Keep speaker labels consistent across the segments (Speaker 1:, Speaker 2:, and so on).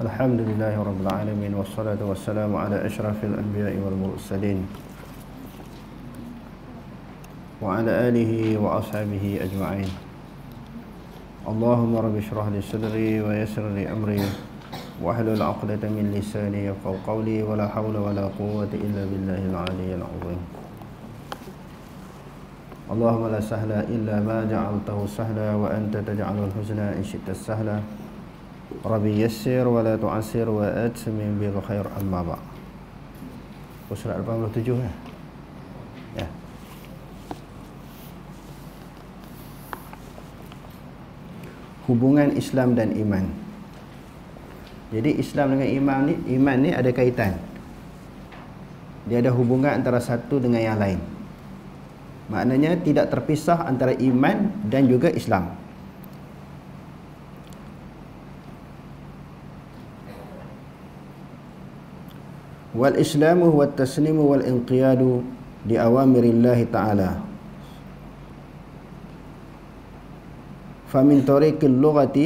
Speaker 1: الحمد لله رب العالمين والصلاة والسلام على أشرف الأنبياء والمرسلين وعلى آله وأصحابه أجمعين اللهم رب اشرح لي صدري ويسر لي أمري واحلل عقدة من لساني يفقهوا قولي ولا حول ولا قوة إلا بالله العلي العظيم اللهم لا سهل إلا ما جعلته سهلا وأنت تجعل الحزن إن شئت السهلا Rabbi yassir wa la tu'asir wa atmin bil khair amma ba. Surah 87 eh. Ya. Yeah. Hubungan Islam dan iman. Jadi Islam dengan iman ni iman ni ada kaitan. Dia ada hubungan antara satu dengan yang lain. Maknanya tidak terpisah antara iman dan juga Islam. والإسلام هو التسليم والانقياد لأوامر الله تعالى فمن طريق اللغة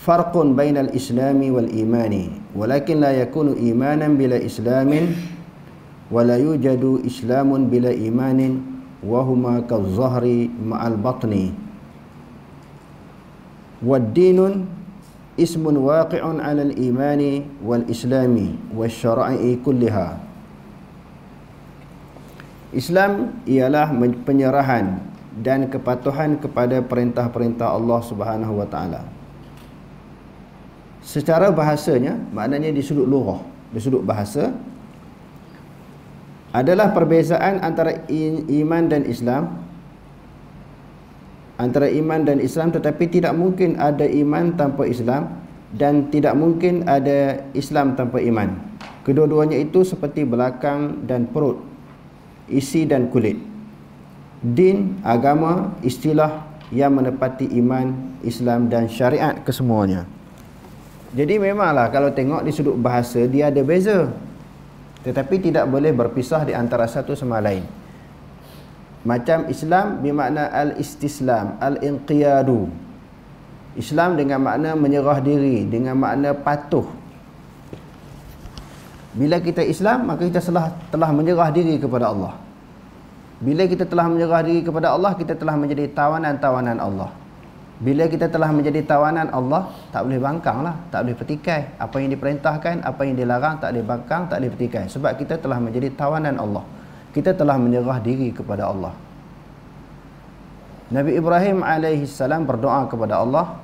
Speaker 1: فرق بين الإسلام والإيمان ولكن لا يكون إيمانا بلا إسلام ولا يوجد إسلام بلا إيمان وهما كالظهر مع البطن والدين والدين اسم iman على الإيمان والإسلام والشرائع كلها Islam ialah penyerahan dan kepatuhan kepada perintah-perintah Allah Subhanahu wa taala. Secara bahasanya, maknanya di sudut lughah, di sudut bahasa adalah perbezaan antara iman dan Islam antara iman dan Islam tetapi tidak mungkin ada iman tanpa Islam dan tidak mungkin ada Islam tanpa iman. Kedua-duanya itu seperti belakang dan perut, isi dan kulit. Din, agama, istilah yang menepati iman, Islam dan syariat kesemuanya. Jadi memanglah kalau tengok di sudut bahasa dia ada beza. Tetapi tidak boleh berpisah di antara satu sama lain. Macam Islam bermakna al-istislam, al-inqiyadu. Islam dengan makna menyerah diri, dengan makna patuh. Bila kita Islam, maka kita telah, telah menyerah diri kepada Allah. Bila kita telah menyerah diri kepada Allah, kita telah menjadi tawanan-tawanan Allah. Bila kita telah menjadi tawanan Allah, tak boleh bangkang lah, tak boleh petikai. Apa yang diperintahkan, apa yang dilarang, tak boleh bangkang, tak boleh petikai. Sebab kita telah menjadi tawanan Allah kita telah menyerah diri kepada Allah. Nabi Ibrahim alaihi salam berdoa kepada Allah,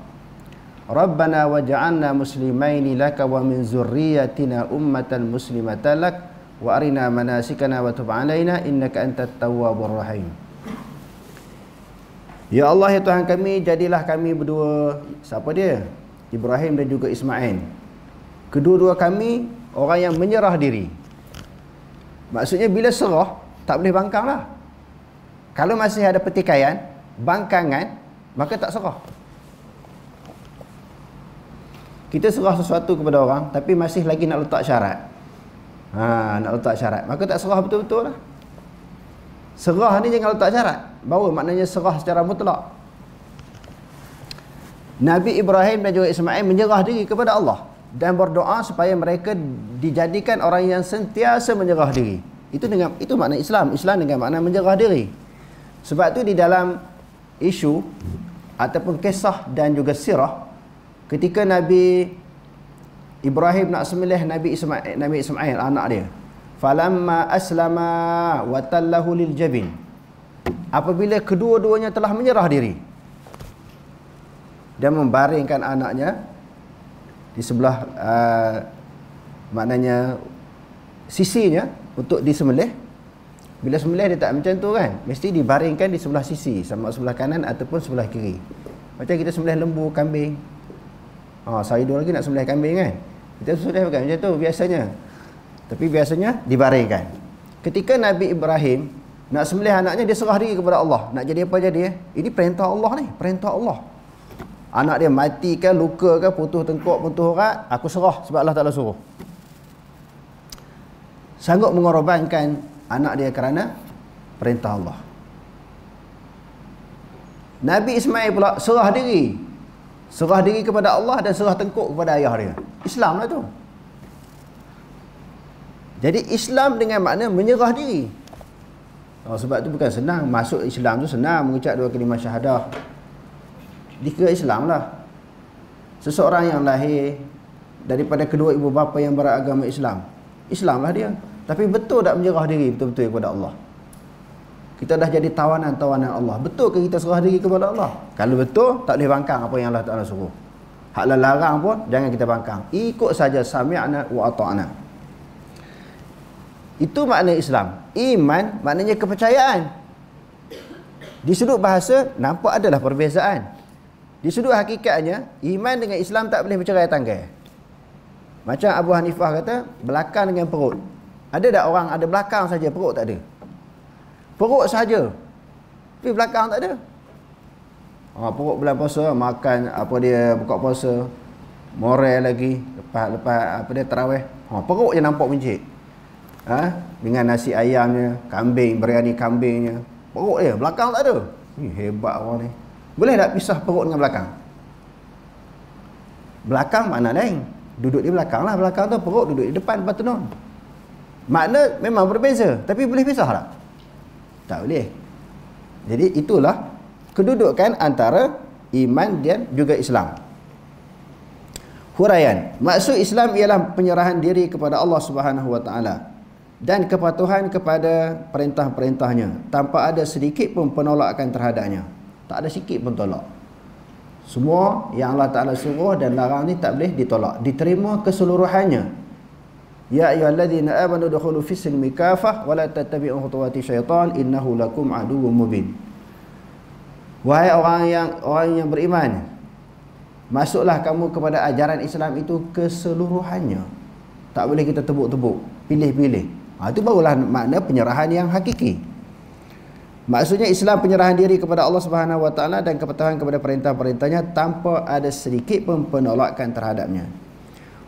Speaker 1: "Rabbana waj'alna muslimaini lak wa min zurriyyatina ummatan muslimatan lak wa arina manasikana wa tub 'alaina innaka antat tawwabur rahim." Ya Allah ya Tuhan kami jadilah kami berdua siapa dia? Ibrahim dan juga Ismail. Kedua-dua kami orang yang menyerah diri. Maksudnya bila serah, tak boleh bangkang lah. Kalau masih ada petikaian, bangkangan, maka tak serah. Kita serah sesuatu kepada orang, tapi masih lagi nak letak syarat. Ha, nak letak syarat. Maka tak serah betul-betul lah. Serah ni jangan letak syarat. Bawa maknanya serah secara mutlak. Nabi Ibrahim dan juga Ismail menyerah diri kepada Allah dan berdoa supaya mereka dijadikan orang yang sentiasa menyerah diri. Itu dengan itu makna Islam. Islam dengan makna menjerah diri. Sebab tu di dalam isu ataupun kisah dan juga sirah ketika Nabi Ibrahim nak sembelih Nabi Ismail Nabi Ismail anak dia. Falamma aslama wa tallahu lil jabin. Apabila kedua-duanya telah menyerah diri dan membaringkan anaknya di sebelah uh, maknanya sisinya untuk disembelih bila sembelih dia tak macam tu kan mesti dibaringkan di sebelah sisi sama sebelah kanan ataupun sebelah kiri macam kita sembelih lembu kambing ha saya dua lagi nak sembelih kambing kan kita sudah bukan macam tu biasanya tapi biasanya dibaringkan ketika Nabi Ibrahim nak sembelih anaknya dia serah diri kepada Allah nak jadi apa jadi eh? ini perintah Allah ni perintah Allah anak dia mati kan luka kan putus tengkuk putus urat aku serah sebab Allah Taala suruh sanggup mengorbankan anak dia kerana perintah Allah. Nabi Ismail pula serah diri. Serah diri kepada Allah dan serah tengkuk kepada ayah dia. Islamlah tu. Jadi Islam dengan makna menyerah diri. Oh, sebab tu bukan senang. Masuk Islam tu senang. Mengucap dua kalimah syahadah. Dikira Islam lah. Seseorang yang lahir daripada kedua ibu bapa yang beragama Islam. Islamlah dia. Dia. Tapi betul tak menyerah diri betul-betul kepada Allah? Kita dah jadi tawanan-tawanan Allah. Betul ke kita serah diri kepada Allah? Kalau betul, tak boleh bangkang apa yang Allah Ta'ala suruh. Hak larang pun, jangan kita bangkang. Ikut saja sami'na wa ata'na. Itu makna Islam. Iman maknanya kepercayaan. Di sudut bahasa, nampak adalah perbezaan. Di sudut hakikatnya, iman dengan Islam tak boleh bercerai tangga. Macam Abu Hanifah kata, belakang dengan perut. Ada tak orang ada belakang saja perut tak ada? Perut saja. Tapi belakang tak ada. Ah oh, perut bulan puasa makan apa dia buka puasa. Moral lagi lepas lepas apa dia tarawih. Ah oh, perut je nampak mencit. Ah ha? dengan nasi ayamnya, kambing berani kambingnya. Perut je belakang tak ada. Ni hebat orang ni. Boleh tak pisah perut dengan belakang? Belakang mana lain? Duduk di belakang lah. Belakang tu perut duduk di depan. Lepas Makna memang berbeza Tapi boleh pisah tak? Tak boleh Jadi itulah Kedudukan antara Iman dan juga Islam Huraian Maksud Islam ialah penyerahan diri kepada Allah SWT Dan kepatuhan kepada perintah-perintahnya Tanpa ada sedikit pun penolakan terhadapnya Tak ada sedikit pun tolak semua yang Allah Ta'ala suruh dan larang ni tak boleh ditolak Diterima keseluruhannya Ya ayyuhalladzina amanu dukhulu fi silmi kafah wa la tattabi'u khutuwati syaitan innahu lakum aduwwum mubin. Wahai orang yang orang yang beriman, masuklah kamu kepada ajaran Islam itu keseluruhannya. Tak boleh kita tebuk-tebuk, pilih-pilih. Ha, itu barulah makna penyerahan yang hakiki. Maksudnya Islam penyerahan diri kepada Allah Subhanahu wa taala dan kepatuhan kepada perintah-perintahnya tanpa ada sedikit pun penolakan terhadapnya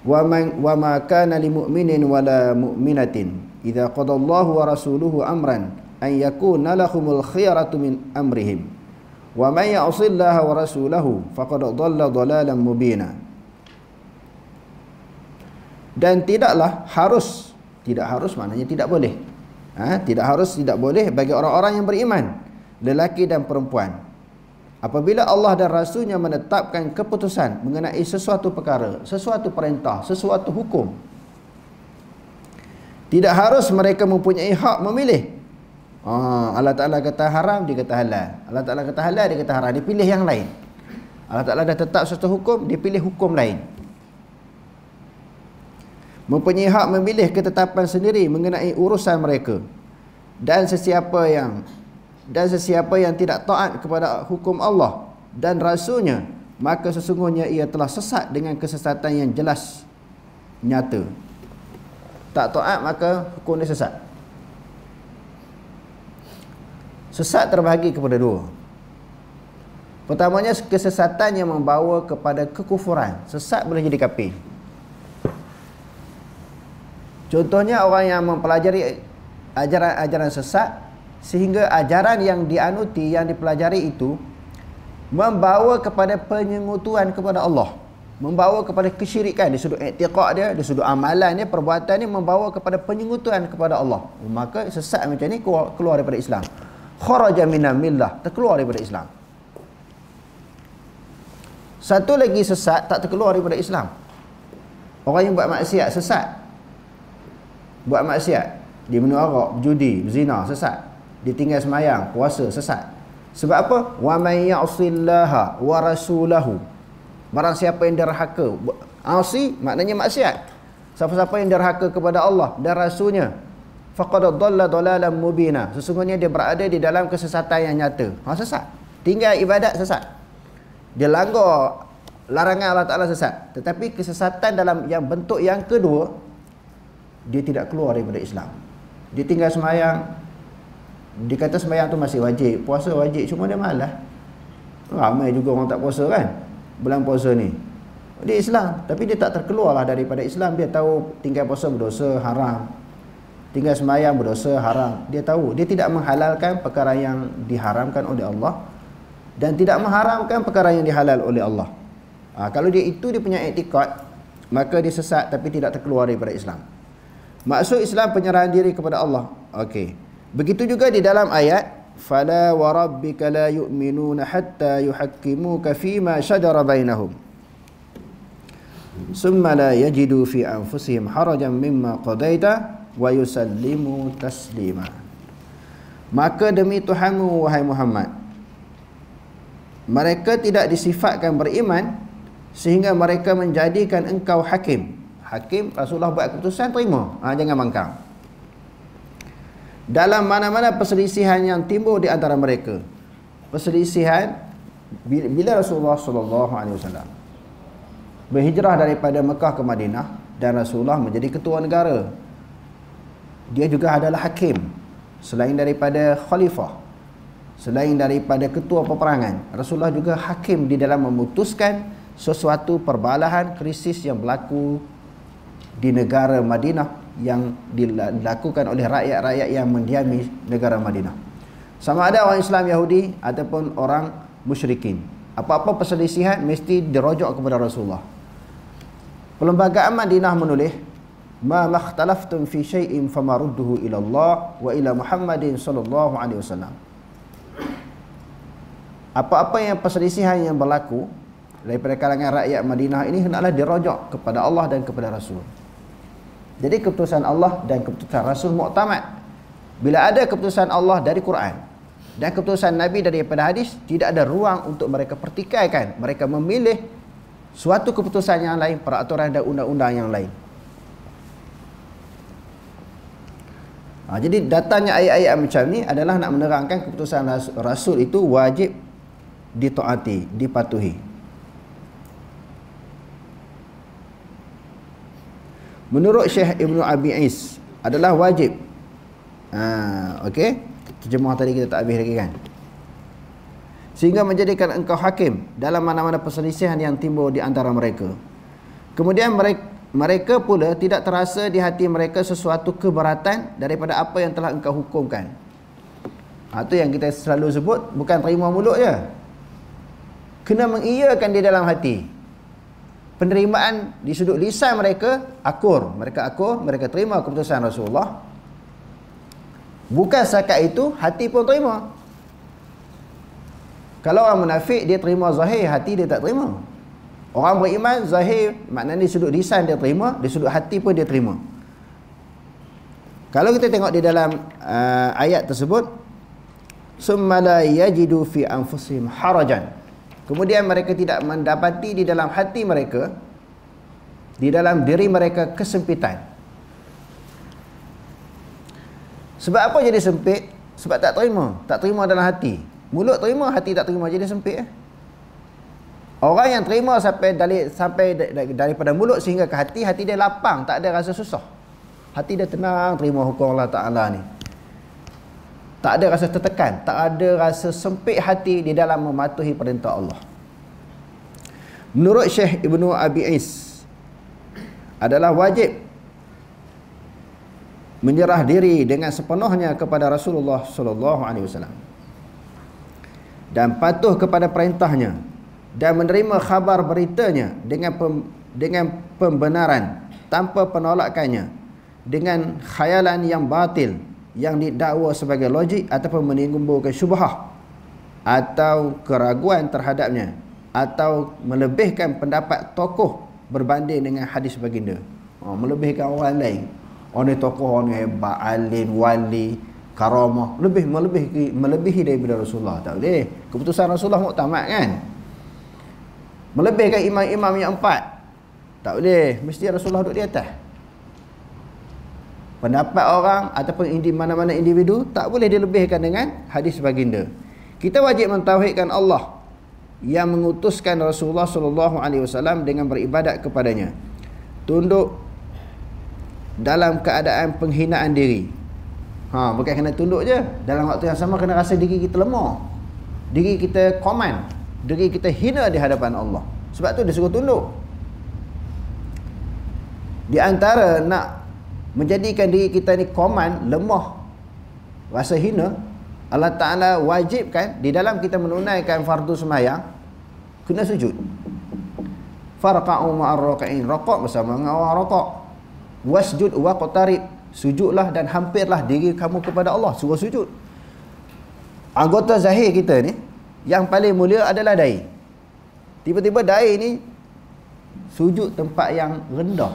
Speaker 1: wa man ma kana lil mu'minin wala mu'minatin idza qada Allahu wa rasuluhu amran an yakuna lahumul khiyaratu min amrihim wa man ya'si wa rasulahu faqad dhalla dhalalan mubina dan tidaklah harus tidak harus maknanya tidak boleh ha? tidak harus tidak boleh bagi orang-orang yang beriman lelaki dan perempuan Apabila Allah dan Rasulnya menetapkan keputusan mengenai sesuatu perkara, sesuatu perintah, sesuatu hukum. Tidak harus mereka mempunyai hak memilih. Ha, Allah Ta'ala kata haram, dia kata halal. Allah Ta'ala kata halal, dia kata haram. Dia pilih yang lain. Allah Ta'ala dah tetap sesuatu hukum, dia pilih hukum lain. Mempunyai hak memilih ketetapan sendiri mengenai urusan mereka. Dan sesiapa yang dan sesiapa yang tidak taat kepada hukum Allah dan rasulnya maka sesungguhnya ia telah sesat dengan kesesatan yang jelas nyata tak taat maka hukum dia sesat sesat terbahagi kepada dua pertamanya kesesatan yang membawa kepada kekufuran sesat boleh jadi kafir contohnya orang yang mempelajari ajaran-ajaran sesat sehingga ajaran yang dianuti yang dipelajari itu membawa kepada penyengutuan kepada Allah membawa kepada kesyirikan di sudut iktiqat dia di sudut amalan dia perbuatan ni membawa kepada penyengutuan kepada Allah maka sesat macam ni keluar daripada Islam kharaja minal millah terkeluar daripada Islam satu lagi sesat tak terkeluar daripada Islam orang yang buat maksiat sesat buat maksiat dia minum arak, judi, zina sesat ditinggal semayang puasa sesat sebab apa wa may ya'sillaha wa rasulahu barang siapa yang derhaka asi maknanya maksiat siapa-siapa yang derhaka kepada Allah dan rasulnya faqad dhalla dhalalan mubina sesungguhnya dia berada di dalam kesesatan yang nyata ha sesat tinggal ibadat sesat dia langgar larangan Allah Taala sesat tetapi kesesatan dalam yang bentuk yang kedua dia tidak keluar daripada Islam dia tinggal semayang dia kata sembahyang tu masih wajib Puasa wajib cuma dia malah Ramai juga orang tak puasa kan Bulan puasa ni Dia Islam Tapi dia tak terkeluarlah daripada Islam Dia tahu tinggal puasa berdosa haram Tinggal sembahyang berdosa haram Dia tahu Dia tidak menghalalkan perkara yang diharamkan oleh Allah Dan tidak mengharamkan perkara yang dihalal oleh Allah ha, Kalau dia itu dia punya etikat Maka dia sesat tapi tidak terkeluar daripada Islam Maksud Islam penyerahan diri kepada Allah Okey Begitu juga di dalam ayat fala wa rabbika la yu'minuna hatta yuhaqqimuka fima shajara bainahum. Summa la yajidu fi anfusihim harajan mimma qadaita wa yusallimu taslima. Maka demi Tuhanmu wahai Muhammad mereka tidak disifatkan beriman sehingga mereka menjadikan engkau hakim. Hakim Rasulullah buat keputusan terima. Ha, jangan bangkang dalam mana-mana perselisihan yang timbul di antara mereka perselisihan bila Rasulullah sallallahu alaihi wasallam berhijrah daripada Mekah ke Madinah dan Rasulullah menjadi ketua negara dia juga adalah hakim selain daripada khalifah selain daripada ketua peperangan Rasulullah juga hakim di dalam memutuskan sesuatu perbalahan krisis yang berlaku di negara Madinah yang dilakukan oleh rakyat-rakyat yang mendiami negara Madinah. Sama ada orang Islam Yahudi ataupun orang musyrikin. Apa-apa perselisihan mesti dirojok kepada Rasulullah. Perlembagaan Madinah menulis, "Ma makhtalaftum fi syai'in famarudduhu ila Allah wa ila Muhammadin sallallahu alaihi wasallam." Apa-apa yang perselisihan yang berlaku daripada kalangan rakyat Madinah ini hendaklah dirojok kepada Allah dan kepada Rasul. Jadi keputusan Allah dan keputusan Rasul Muqtamad. Bila ada keputusan Allah dari Quran dan keputusan Nabi daripada hadis, tidak ada ruang untuk mereka pertikaikan. Mereka memilih suatu keputusan yang lain, peraturan dan undang-undang yang lain. Ha, jadi datangnya ayat-ayat macam ni adalah nak menerangkan keputusan Rasul itu wajib ditaati, dipatuhi. menurut Syekh Ibn Abi Is adalah wajib ha, ok terjemah tadi kita tak habis lagi kan sehingga menjadikan engkau hakim dalam mana-mana perselisihan yang timbul di antara mereka kemudian mereka mereka pula tidak terasa di hati mereka sesuatu keberatan daripada apa yang telah engkau hukumkan. Itu ha, yang kita selalu sebut. Bukan terima mulut je. Kena mengiyakan di dalam hati penerimaan di sudut lisan mereka akur mereka akur mereka terima keputusan Rasulullah bukan sekat itu hati pun terima kalau orang munafik dia terima zahir hati dia tak terima orang beriman zahir maknanya di sudut lisan dia terima di sudut hati pun dia terima kalau kita tengok di dalam uh, ayat tersebut summa la yajidu fi anfusihim harajan Kemudian mereka tidak mendapati di dalam hati mereka di dalam diri mereka kesempitan. Sebab apa jadi sempit? Sebab tak terima. Tak terima dalam hati. Mulut terima, hati tak terima. Jadi sempit. Eh? Orang yang terima sampai dari, sampai daripada mulut sehingga ke hati, hati dia lapang. Tak ada rasa susah. Hati dia tenang terima hukum Allah Ta'ala ni. Tak ada rasa tertekan, tak ada rasa sempit hati di dalam mematuhi perintah Allah. Menurut Syekh Ibnu Abi Is adalah wajib menyerah diri dengan sepenuhnya kepada Rasulullah sallallahu alaihi wasallam dan patuh kepada perintahnya dan menerima khabar beritanya dengan pem, dengan pembenaran tanpa penolakannya dengan khayalan yang batil yang didakwa sebagai logik ataupun menimbulkan syubhah atau keraguan terhadapnya atau melebihkan pendapat tokoh berbanding dengan hadis baginda oh, melebihkan orang lain orang ni tokoh orang ni hebat alim wali karamah lebih melebihi melebihi daripada Rasulullah tak boleh keputusan Rasulullah muktamad kan melebihkan imam-imam yang empat tak boleh mesti Rasulullah duduk di atas pendapat orang ataupun indi, mana-mana individu tak boleh dilebihkan dengan hadis baginda. Kita wajib mentauhidkan Allah yang mengutuskan Rasulullah sallallahu alaihi wasallam dengan beribadat kepadanya. Tunduk dalam keadaan penghinaan diri. Ha, bukan kena tunduk je. Dalam waktu yang sama kena rasa diri kita lemah. Diri kita komen, Diri kita hina di hadapan Allah. Sebab tu dia suruh tunduk. Di antara nak menjadikan diri kita ni koman, lemah, rasa hina, Allah Ta'ala wajibkan di dalam kita menunaikan fardu semayang, kena sujud. Farqa'u ma'arraka'in rokok bersama dengan orang rokok. Wasjud waqtarib. Sujudlah dan hampirlah diri kamu kepada Allah. Suruh sujud. Anggota zahir kita ni, yang paling mulia adalah da'i. Tiba-tiba da'i ni, sujud tempat yang rendah.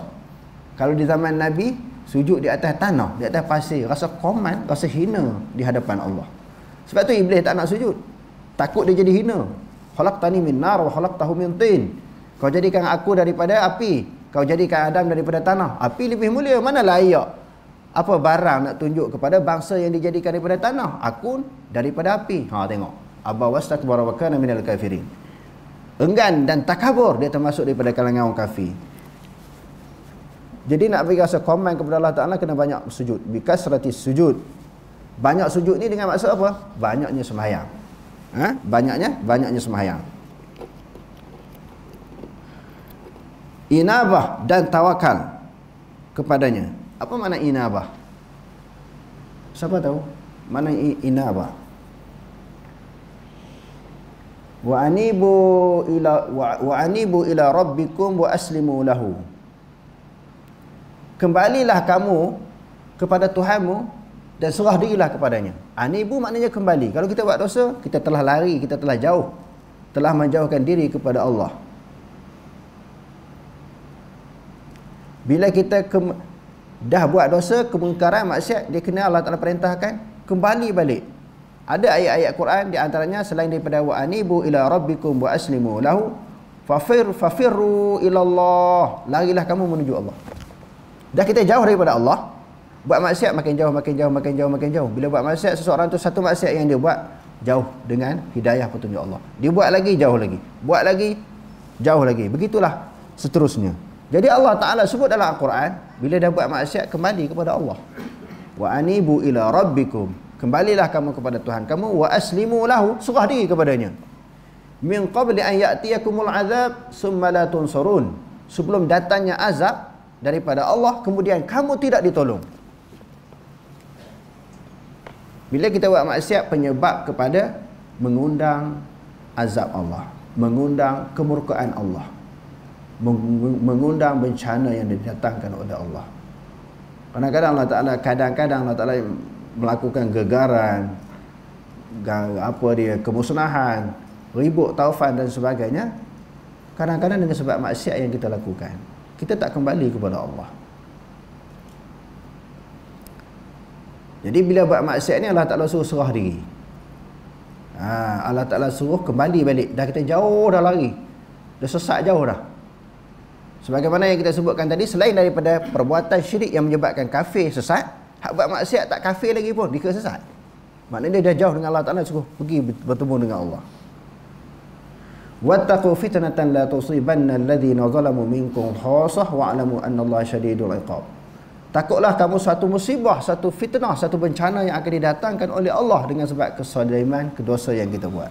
Speaker 1: Kalau di zaman Nabi, sujud di atas tanah di atas pasir rasa koman rasa hina di hadapan Allah sebab tu iblis tak nak sujud takut dia jadi hina khalaqtani min nar wa khalaqtahu min tin kau jadikan aku daripada api kau jadikan Adam daripada tanah api lebih mulia mana layak apa barang nak tunjuk kepada bangsa yang dijadikan daripada tanah aku daripada api ha tengok aba wastakbara wa kana minal kafirin enggan dan takabur dia termasuk daripada kalangan orang kafir jadi nak bagi rasa komen kepada Allah Ta'ala kena banyak sujud. Bikas seratis sujud. Banyak sujud ni dengan maksud apa? Banyaknya semayang. Ha? Banyaknya? Banyaknya semayang. Inabah dan tawakal kepadanya. Apa makna inabah? Siapa tahu? Mana inabah? Wa anibu ila wa, wa anibu ila rabbikum wa aslimu lahu kembalilah kamu kepada Tuhanmu dan serah dirilah kepadanya. Ani ah, ibu maknanya kembali. Kalau kita buat dosa, kita telah lari, kita telah jauh. Telah menjauhkan diri kepada Allah. Bila kita dah buat dosa, kemungkaran, maksiat, dia kena Allah Ta'ala perintahkan, kembali balik. Ada ayat-ayat Quran di antaranya selain daripada wa anibu ila rabbikum wa aslimu lahu fafir fafirru ila Allah. Larilah kamu menuju Allah. Dah kita jauh daripada Allah Buat maksiat makin jauh, makin jauh, makin jauh, makin jauh Bila buat maksiat, seseorang tu satu maksiat yang dia buat Jauh dengan hidayah petunjuk Allah Dia buat lagi, jauh lagi Buat lagi, jauh lagi Begitulah seterusnya Jadi Allah Ta'ala sebut dalam Al-Quran Bila dah buat maksiat, kembali kepada Allah Wa anibu ila rabbikum Kembalilah kamu kepada Tuhan kamu Wa aslimu lahu Surah diri kepadanya Min qabli an ya'tiyakumul azab Summa la tunsurun Sebelum datangnya azab daripada Allah kemudian kamu tidak ditolong bila kita buat maksiat penyebab kepada mengundang azab Allah mengundang kemurkaan Allah mengundang bencana yang didatangkan oleh Allah kadang-kadang Allah Ta'ala kadang-kadang Allah Ta'ala melakukan gegaran apa dia kemusnahan ribut taufan dan sebagainya kadang-kadang dengan sebab maksiat yang kita lakukan kita tak kembali kepada Allah jadi bila buat maksiat ni Allah Ta'ala suruh serah diri ha, Allah Ta'ala suruh kembali balik dah kita jauh dah lari dah sesak jauh dah sebagaimana yang kita sebutkan tadi selain daripada perbuatan syirik yang menyebabkan kafir sesat hak buat maksiat tak kafir lagi pun dia sesat maknanya dia dah jauh dengan Allah Ta'ala suruh pergi bertemu dengan Allah Wattaqu fitnatan la tusibanna alladhina zalamu minkum khassah wa'lamu anna Allah shadidul iqab. Takutlah kamu satu musibah, satu fitnah, satu bencana yang akan didatangkan oleh Allah dengan sebab kesalahan, kedosa yang kita buat.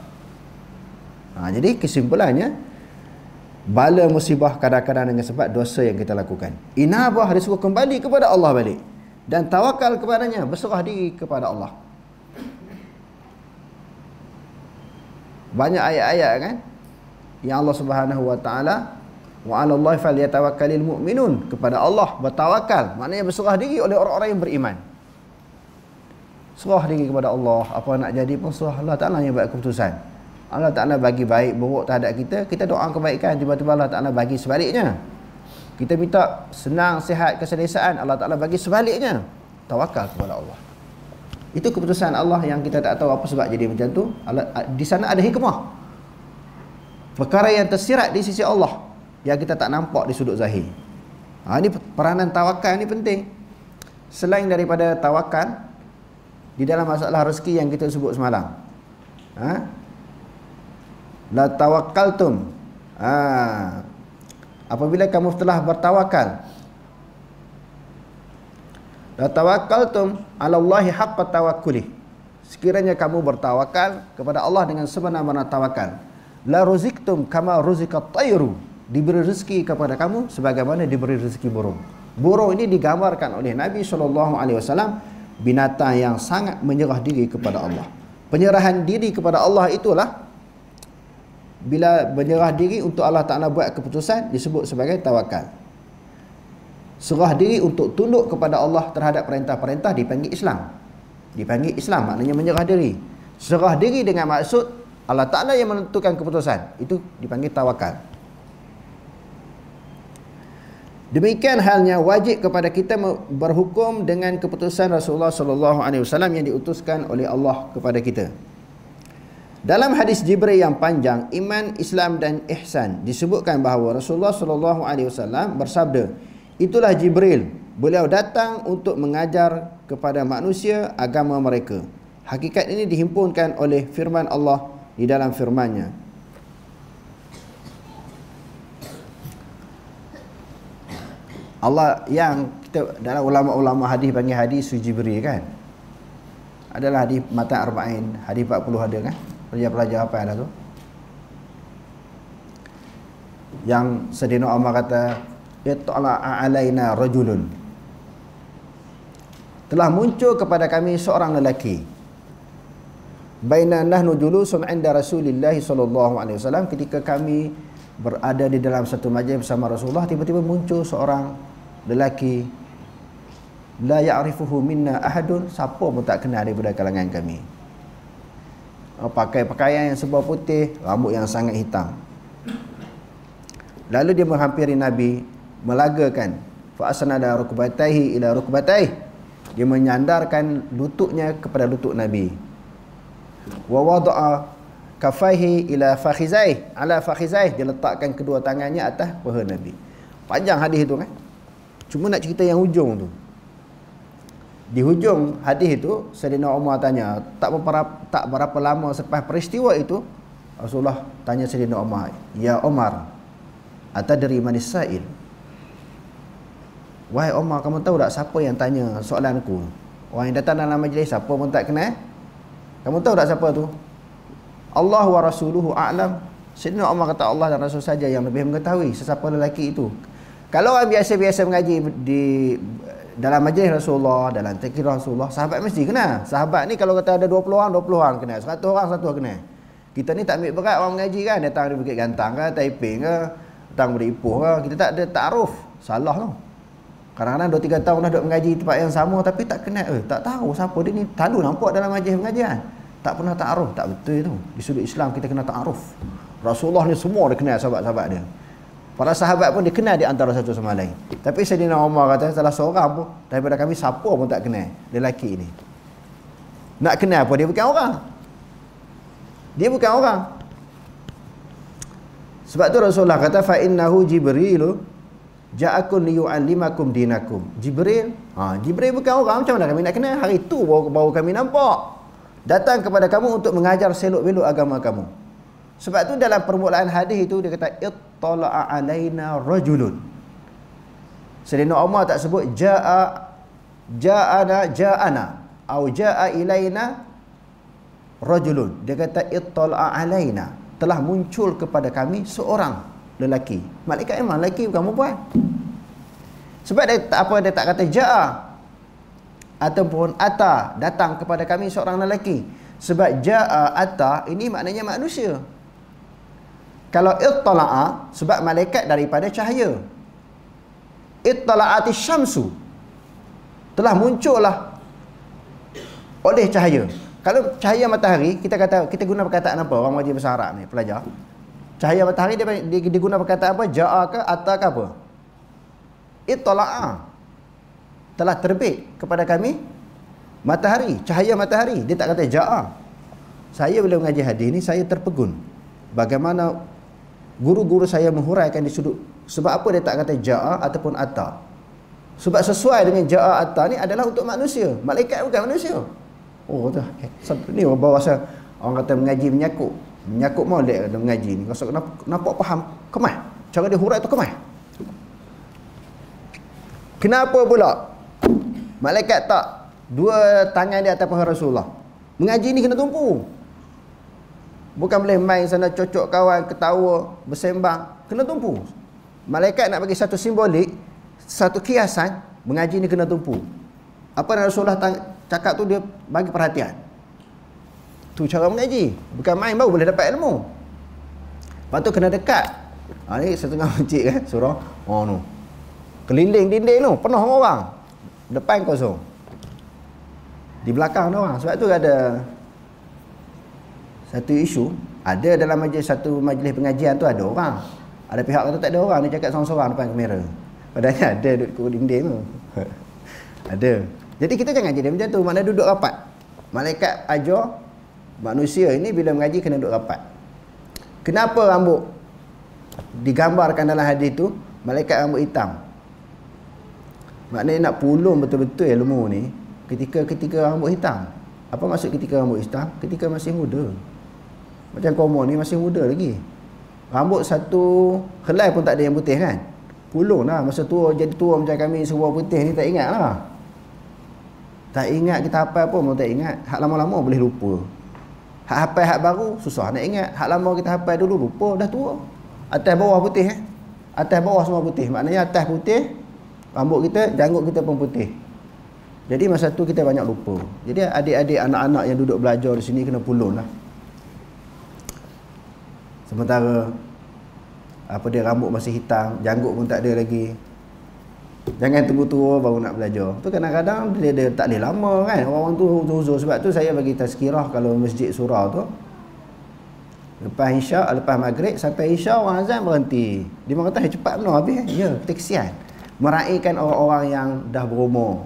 Speaker 1: Ha, jadi kesimpulannya bala musibah kadang-kadang dengan sebab dosa yang kita lakukan. Inabah disuruh kembali kepada Allah balik dan tawakal kepadanya, berserah diri kepada Allah. Banyak ayat-ayat kan yang Allah Subhanahu wa taala wa 'ala Allah falyatawakkalul mu'minun kepada Allah bertawakal maknanya berserah diri oleh orang-orang yang beriman serah diri kepada Allah apa nak jadi pun serah Allah Taala yang buat keputusan Allah Taala bagi baik buruk terhadap kita kita doa kebaikan tiba-tiba Allah Taala bagi sebaliknya kita minta senang sihat keselesaan Allah Taala bagi sebaliknya tawakal kepada Allah itu keputusan Allah yang kita tak tahu apa sebab jadi macam tu di sana ada hikmah perkara yang tersirat di sisi Allah yang kita tak nampak di sudut zahir. Ha, ini peranan tawakal ni penting. Selain daripada tawakal di dalam masalah rezeki yang kita sebut semalam. Ha? La tawakkaltum. Ha. Apabila kamu telah bertawakal. La tawakkaltum ala Allahi haqqa tawakkulih. Sekiranya kamu bertawakal kepada Allah dengan sebenar-benar tawakal la ruziktum kama ruzika tayru diberi rezeki kepada kamu sebagaimana diberi rezeki burung burung ini digambarkan oleh Nabi sallallahu alaihi wasallam binatang yang sangat menyerah diri kepada Allah penyerahan diri kepada Allah itulah bila menyerah diri untuk Allah Ta'ala buat keputusan disebut sebagai tawakal serah diri untuk tunduk kepada Allah terhadap perintah-perintah dipanggil Islam dipanggil Islam maknanya menyerah diri serah diri dengan maksud Allah Ta'ala yang menentukan keputusan Itu dipanggil tawakal Demikian halnya wajib kepada kita berhukum dengan keputusan Rasulullah sallallahu alaihi wasallam yang diutuskan oleh Allah kepada kita. Dalam hadis Jibril yang panjang iman Islam dan ihsan disebutkan bahawa Rasulullah sallallahu alaihi wasallam bersabda, "Itulah Jibril, beliau datang untuk mengajar kepada manusia agama mereka." Hakikat ini dihimpunkan oleh firman Allah di dalam firman-Nya. Allah yang kita dalam ulama-ulama hadis panggil hadis sujibri kan? Adalah hadis mata arba'in, hadis 40 ada kan? Pelajar-pelajar apa yang ada tu? Yang Sedina Allah kata, "Itla'a 'alaina rajulun." Telah muncul kepada kami seorang lelaki baina nahnu julusum inda rasulillah sallallahu alaihi wasallam ketika kami berada di dalam satu majlis bersama Rasulullah tiba-tiba muncul seorang lelaki la ya'rifuhu minna ahadun siapa pun tak kenal daripada kalangan kami oh, pakai pakaian yang sebuah putih rambut yang sangat hitam lalu dia menghampiri Nabi melagakan fa asnada rukbatayhi ila rukbatayhi dia menyandarkan lututnya kepada lutut Nabi wa wada'a kafaihi ila fakhizai ala fakhizai dia letakkan kedua tangannya atas paha nabi panjang hadis itu kan cuma nak cerita yang hujung tu di hujung hadis itu Sayyidina Umar tanya tak berapa tak berapa lama selepas peristiwa itu Rasulullah tanya Sayyidina Umar ya Umar Ata dari sa'il Wahai Omar, kamu tahu tak siapa yang tanya soalan aku? Orang yang datang dalam majlis, siapa pun tak kenal. Eh? Kamu tahu tak siapa tu? Allah wa rasuluhu a'lam. Sayyidina Umar kata Allah dan Rasul saja yang lebih mengetahui sesiapa lelaki itu. Kalau orang biasa-biasa mengaji di dalam majlis Rasulullah, dalam takdir Rasulullah, sahabat mesti kena. Sahabat ni kalau kata ada 20 orang, 20 orang kena. 100 orang, 1 kena. Kita ni tak ambil berat orang mengaji kan. Datang dari Bukit Gantang ke, Taiping ke, datang dari Ipoh ke. Kita tak ada ta'aruf. Salah tu. Kadang-kadang 2-3 tahun dah duduk mengaji tempat yang sama tapi tak kena. Eh, tak tahu siapa dia ni. Tak nampak dalam majlis pengajian. Kan? tak pernah ta'aruf tak betul tu di sudut Islam kita kena ta'aruf Rasulullah ni semua dia kenal sahabat-sahabat dia para sahabat pun dia kenal di antara satu sama lain tapi Sayyidina Umar kata salah seorang pun daripada kami siapa pun tak kenal lelaki ni nak kenal apa dia bukan orang dia bukan orang sebab tu Rasulullah kata fa'innahu innahu jibril ja'akum liyu'allimakum dinakum jibril ha jibril bukan orang macam mana kami nak kenal hari tu baru, baru kami nampak datang kepada kamu untuk mengajar selok belok agama kamu. Sebab tu dalam permulaan hadis itu dia kata ittala'a alaina rajulun. Selina Umar tak sebut jaa jaana jaana atau jaa ilaina rajulun. Dia kata ittala'a alaina telah muncul kepada kami seorang lelaki. Malaikat memang lelaki bukan perempuan. Sebab dia apa dia tak kata jaa atau ataupun Ata datang kepada kami seorang lelaki. Sebab Ja'a Ata ini maknanya manusia. Kalau Ittala'a sebab malaikat daripada cahaya. Ittala'ati syamsu telah muncullah oleh cahaya. Kalau cahaya matahari, kita kata kita guna perkataan apa? Orang majlis bahasa Arab ni, pelajar. Cahaya matahari dia, dia, dia guna perkataan apa? Ja'a ke Ata ke apa? Ittala'a telah terbit kepada kami matahari, cahaya matahari. Dia tak kata ja'a. Ah. Saya bila mengaji hadis ni saya terpegun. Bagaimana guru-guru saya menghuraikan di sudut sebab apa dia tak kata ja'a ah, ataupun ata? Sebab sesuai dengan ja'a ata ah, ni adalah untuk manusia. Malaikat bukan manusia. Oh, tu. Satu ni orang bawa orang kata mengaji menyakut. Menyakut molek dalam mengaji ni. Rasa kenapa nampak faham? Kemas. Cara dia hurai tu kemas. Kenapa pula Malaikat tak Dua tangan dia atas paha Rasulullah Mengaji ni kena tumpu Bukan boleh main sana cocok kawan Ketawa, bersembang Kena tumpu Malaikat nak bagi satu simbolik Satu kiasan Mengaji ni kena tumpu Apa yang Rasulullah cakap tu dia bagi perhatian Tu cara mengaji Bukan main baru boleh dapat ilmu Lepas tu kena dekat ha, Ni setengah mencik kan eh? surah Oh no Keliling dinding tu Penuh orang Depan kosong. Di belakang dia ha, orang. Sebab tu ada satu isu. Ada dalam majlis, satu majlis pengajian tu ada orang. Ada pihak kata tak ada orang. Dia cakap sorang-sorang depan kamera. Padahal ada duduk kuku dinding tu. ada. Jadi kita jangan jadi macam tu. Maknanya duduk rapat. Malaikat ajar manusia ini bila mengaji kena duduk rapat. Kenapa rambut digambarkan dalam hadis tu malaikat rambut hitam Maknanya nak pulung betul-betul ilmu ni ketika-ketika rambut hitam. Apa maksud ketika rambut hitam? Ketika masih muda. Macam komo ni masih muda lagi. Rambut satu helai pun tak ada yang putih kan? Pulung lah. Masa tua jadi tua macam kami semua putih ni tak ingat lah. Tak ingat kita apa pun pun tak ingat. Hak lama-lama boleh lupa. Hak apa hak baru susah nak ingat. Hak lama kita apa dulu lupa dah tua. Atas bawah putih eh. Atas bawah semua putih. Maknanya atas putih, rambut kita, janggut kita pun putih. Jadi masa tu kita banyak lupa. Jadi adik-adik anak-anak yang duduk belajar di sini kena pulun lah. Sementara apa dia rambut masih hitam, janggut pun tak ada lagi. Jangan tunggu tua baru nak belajar. Tu kadang-kadang dia, dia tak leh lama kan. Orang-orang tu huzur sebab tu saya bagi tazkirah kalau masjid surau tu lepas isyak, lepas maghrib sampai isyak orang azan berhenti. Dia mengatakan cepat benar habis. Ya, kita kesian meraihkan orang-orang yang dah berumur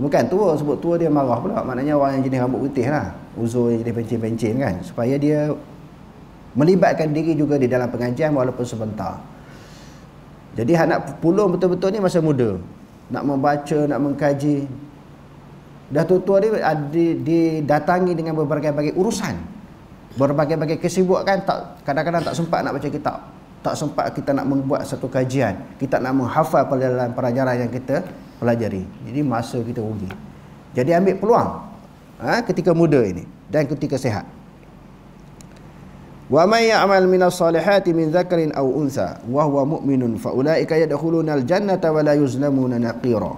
Speaker 1: bukan tua sebut tua dia marah pula maknanya orang yang jenis rambut putih lah uzur yang jenis pencin-pencin kan supaya dia melibatkan diri juga di dalam pengajian walaupun sebentar jadi anak pulung betul-betul ni masa muda nak membaca nak mengkaji dah tua-tua ni ah, didatangi dengan berbagai-bagai urusan berbagai-bagai kesibukan tak kadang-kadang tak sempat nak baca kitab tak sempat kita nak membuat satu kajian kita nak menghafal pelajaran pelajaran yang kita pelajari jadi masa kita rugi jadi ambil peluang ha, ketika muda ini dan ketika sehat wa may ya'mal min as-salihati min zakarin aw unsa wa huwa mu'minun fa ulaika yadkhuluna al-jannata wa la yuzlamuna naqira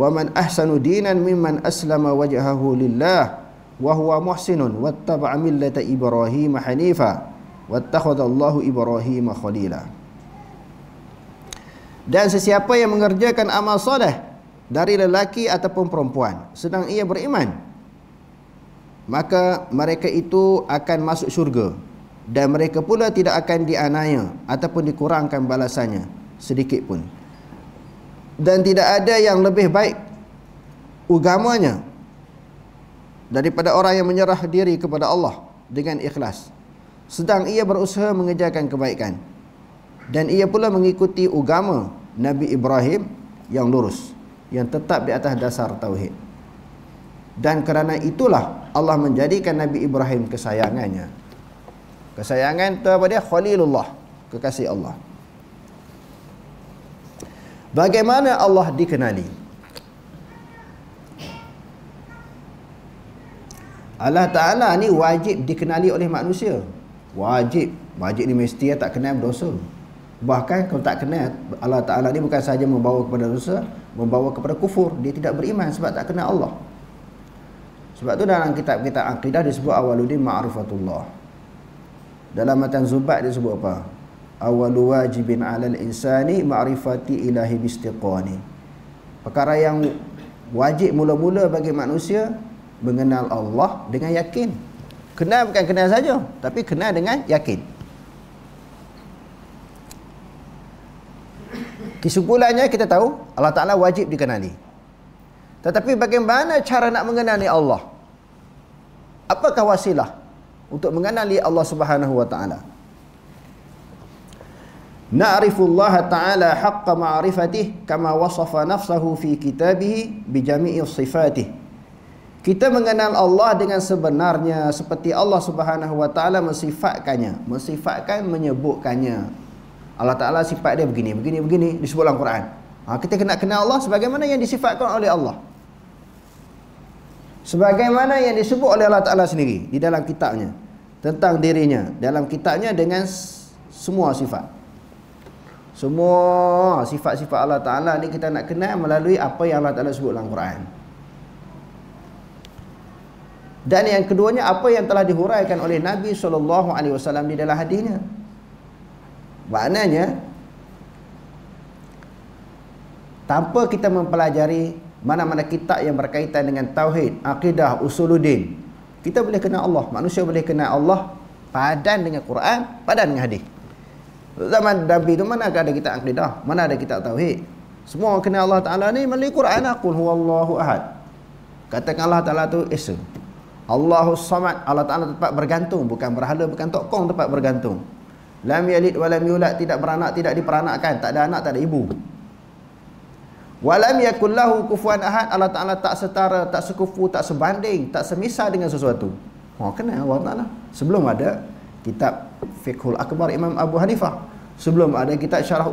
Speaker 1: wa man ahsanu dinan mimman aslama wajhahu lillah wa huwa muhsinun wattaba'a millata ibrahima hanifan wattakhadallahu ibrahima khalila dan sesiapa yang mengerjakan amal soleh dari lelaki ataupun perempuan sedang ia beriman maka mereka itu akan masuk syurga dan mereka pula tidak akan dianaya ataupun dikurangkan balasannya sedikit pun dan tidak ada yang lebih baik agamanya daripada orang yang menyerah diri kepada Allah dengan ikhlas sedang ia berusaha mengejarkan kebaikan dan ia pula mengikuti agama Nabi Ibrahim yang lurus yang tetap di atas dasar tauhid dan kerana itulah Allah menjadikan Nabi Ibrahim kesayangannya kesayangan tu apa dia khalilullah kekasih Allah bagaimana Allah dikenali Allah Ta'ala ni wajib dikenali oleh manusia wajib wajib ni mesti ya, tak kenal dosa. bahkan kalau tak kenal Allah Ta'ala ni bukan saja membawa kepada dosa membawa kepada kufur dia tidak beriman sebab tak kenal Allah sebab tu dalam kitab-kitab akidah disebut awaluddin ma'rifatullah dalam matan zubat dia sebut apa awalu wajibin alal insani ma'rifati ilahi bistiqani perkara yang wajib mula-mula bagi manusia mengenal Allah dengan yakin kenal bukan kenal saja tapi kenal dengan yakin kesimpulannya kita tahu Allah Ta'ala wajib dikenali tetapi bagaimana cara nak mengenali Allah apakah wasilah untuk mengenali Allah Subhanahu Wa Ta'ala Na'rifu Allah Ta'ala haqqa ma'rifatih kama wasafa nafsahu fi kitabihi bijami'i sifatih kita mengenal Allah dengan sebenarnya seperti Allah Subhanahu wa taala mensifatkannya, mensifatkan menyebutkannya. Allah Taala sifat dia begini, begini, begini disebut dalam Quran. Ha, kita kena kenal Allah sebagaimana yang disifatkan oleh Allah. Sebagaimana yang disebut oleh Allah Taala sendiri di dalam kitabnya tentang dirinya dalam kitabnya dengan semua sifat. Semua sifat-sifat Allah Taala ni kita nak kenal melalui apa yang Allah Taala sebut dalam Quran. Dan yang keduanya apa yang telah dihuraikan oleh Nabi saw di dalam hadisnya. Maknanya tanpa kita mempelajari mana-mana kitab yang berkaitan dengan tauhid, akidah, usuluddin, kita boleh kenal Allah, manusia boleh kenal Allah padan dengan Quran, padan dengan hadis. Zaman Nabi itu mana ada kita akidah, mana ada kita tauhid? Semua kenal Allah Taala ni melalui Quran, qul huwallahu ahad. Katakan Allah Taala tu esa. Allahus Samad Allah Taala tempat bergantung bukan berhala bukan tokong tempat bergantung. Lam yalid wa lam yulad tidak beranak tidak diperanakkan tak ada anak tak ada ibu. Walam yakul lahu kufuwan ahad Allah Taala tak setara tak sekufu tak sebanding tak semisal dengan sesuatu. Ha oh, kena Allah Taala. Sebelum ada kitab Fiqhul Akbar Imam Abu Hanifah, sebelum ada kitab Syarah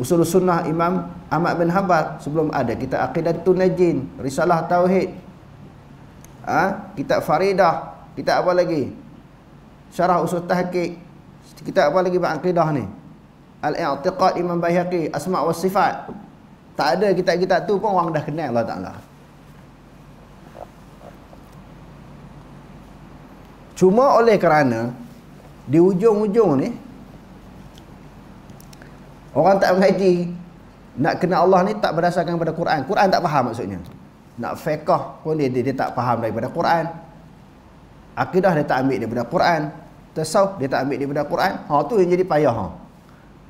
Speaker 1: Usul Sunnah Imam Ahmad bin Hanbal, sebelum ada kitab Aqidatun Najin, Risalah Tauhid, ha? kitab faridah kitab apa lagi syarah usul tahqiq kitab apa lagi bab akidah ni al-i'tiqad imam baihaqi asma wa sifat tak ada kitab-kitab tu pun orang dah kenal Allah Taala cuma oleh kerana di ujung-ujung ni orang tak mengaji nak kenal Allah ni tak berdasarkan pada Quran Quran tak faham maksudnya nak fiqah pun dia, dia, dia tak faham daripada Quran. Akidah dia tak ambil daripada Quran. Tasawuf dia tak ambil daripada Quran. Ha tu yang jadi payah ha.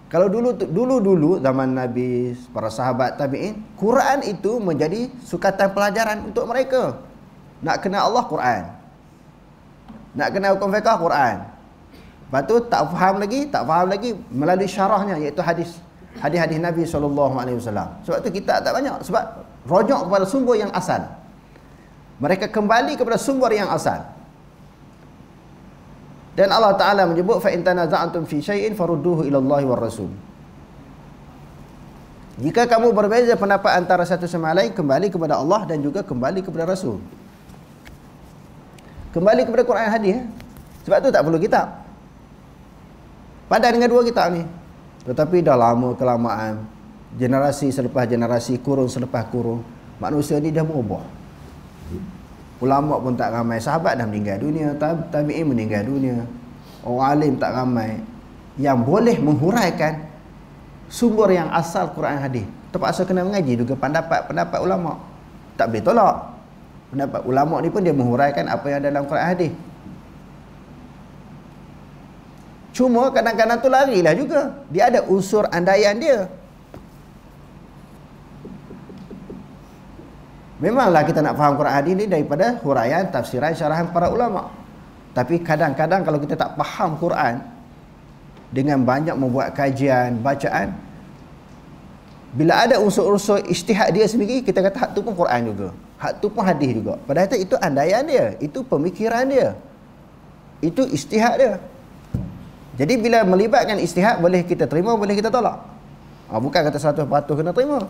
Speaker 1: Kalau dulu dulu-dulu zaman Nabi, para sahabat tabi'in, Quran itu menjadi sukatan pelajaran untuk mereka. Nak kenal Allah Quran. Nak kenal hukum fiqah Quran. Lepas tu tak faham lagi, tak faham lagi melalui syarahnya iaitu hadis hadis-hadis Nabi SAW. Sebab tu kita tak banyak sebab rojok kepada sumber yang asal. Mereka kembali kepada sumber yang asal. Dan Allah Taala menyebut fa in tanaza'tum fi syai'in farudduhu ila Allah rasul. Jika kamu berbeza pendapat antara satu sama lain kembali kepada Allah dan juga kembali kepada rasul. Kembali kepada Quran hadis. Eh? Sebab tu tak perlu kitab. Padan dengan dua kitab ni. Tetapi dah lama kelamaan Generasi selepas generasi Kurung selepas kurung Manusia ni dah berubah Ulama pun tak ramai Sahabat dah meninggal dunia Tabi'in meninggal dunia Orang alim tak ramai Yang boleh menghuraikan Sumber yang asal Quran hadis Terpaksa kena mengaji juga pendapat-pendapat ulama Tak boleh tolak Pendapat ulama ni pun dia menghuraikan Apa yang ada dalam Quran hadis Cuma kadang-kadang tu larilah juga. Dia ada unsur andaian dia. Memanglah kita nak faham Quran hadis ni daripada huraian, tafsiran, syarahan para ulama. Tapi kadang-kadang kalau kita tak faham Quran dengan banyak membuat kajian, bacaan, bila ada unsur-unsur istihad dia sendiri, kita kata hak tu pun Quran juga. Hak tu pun hadis juga. Padahal itu andaian dia. Itu pemikiran dia. Itu istihad dia. Dia. Jadi bila melibatkan istihad boleh kita terima boleh kita tolak. Ah, bukan kata 100% kena terima.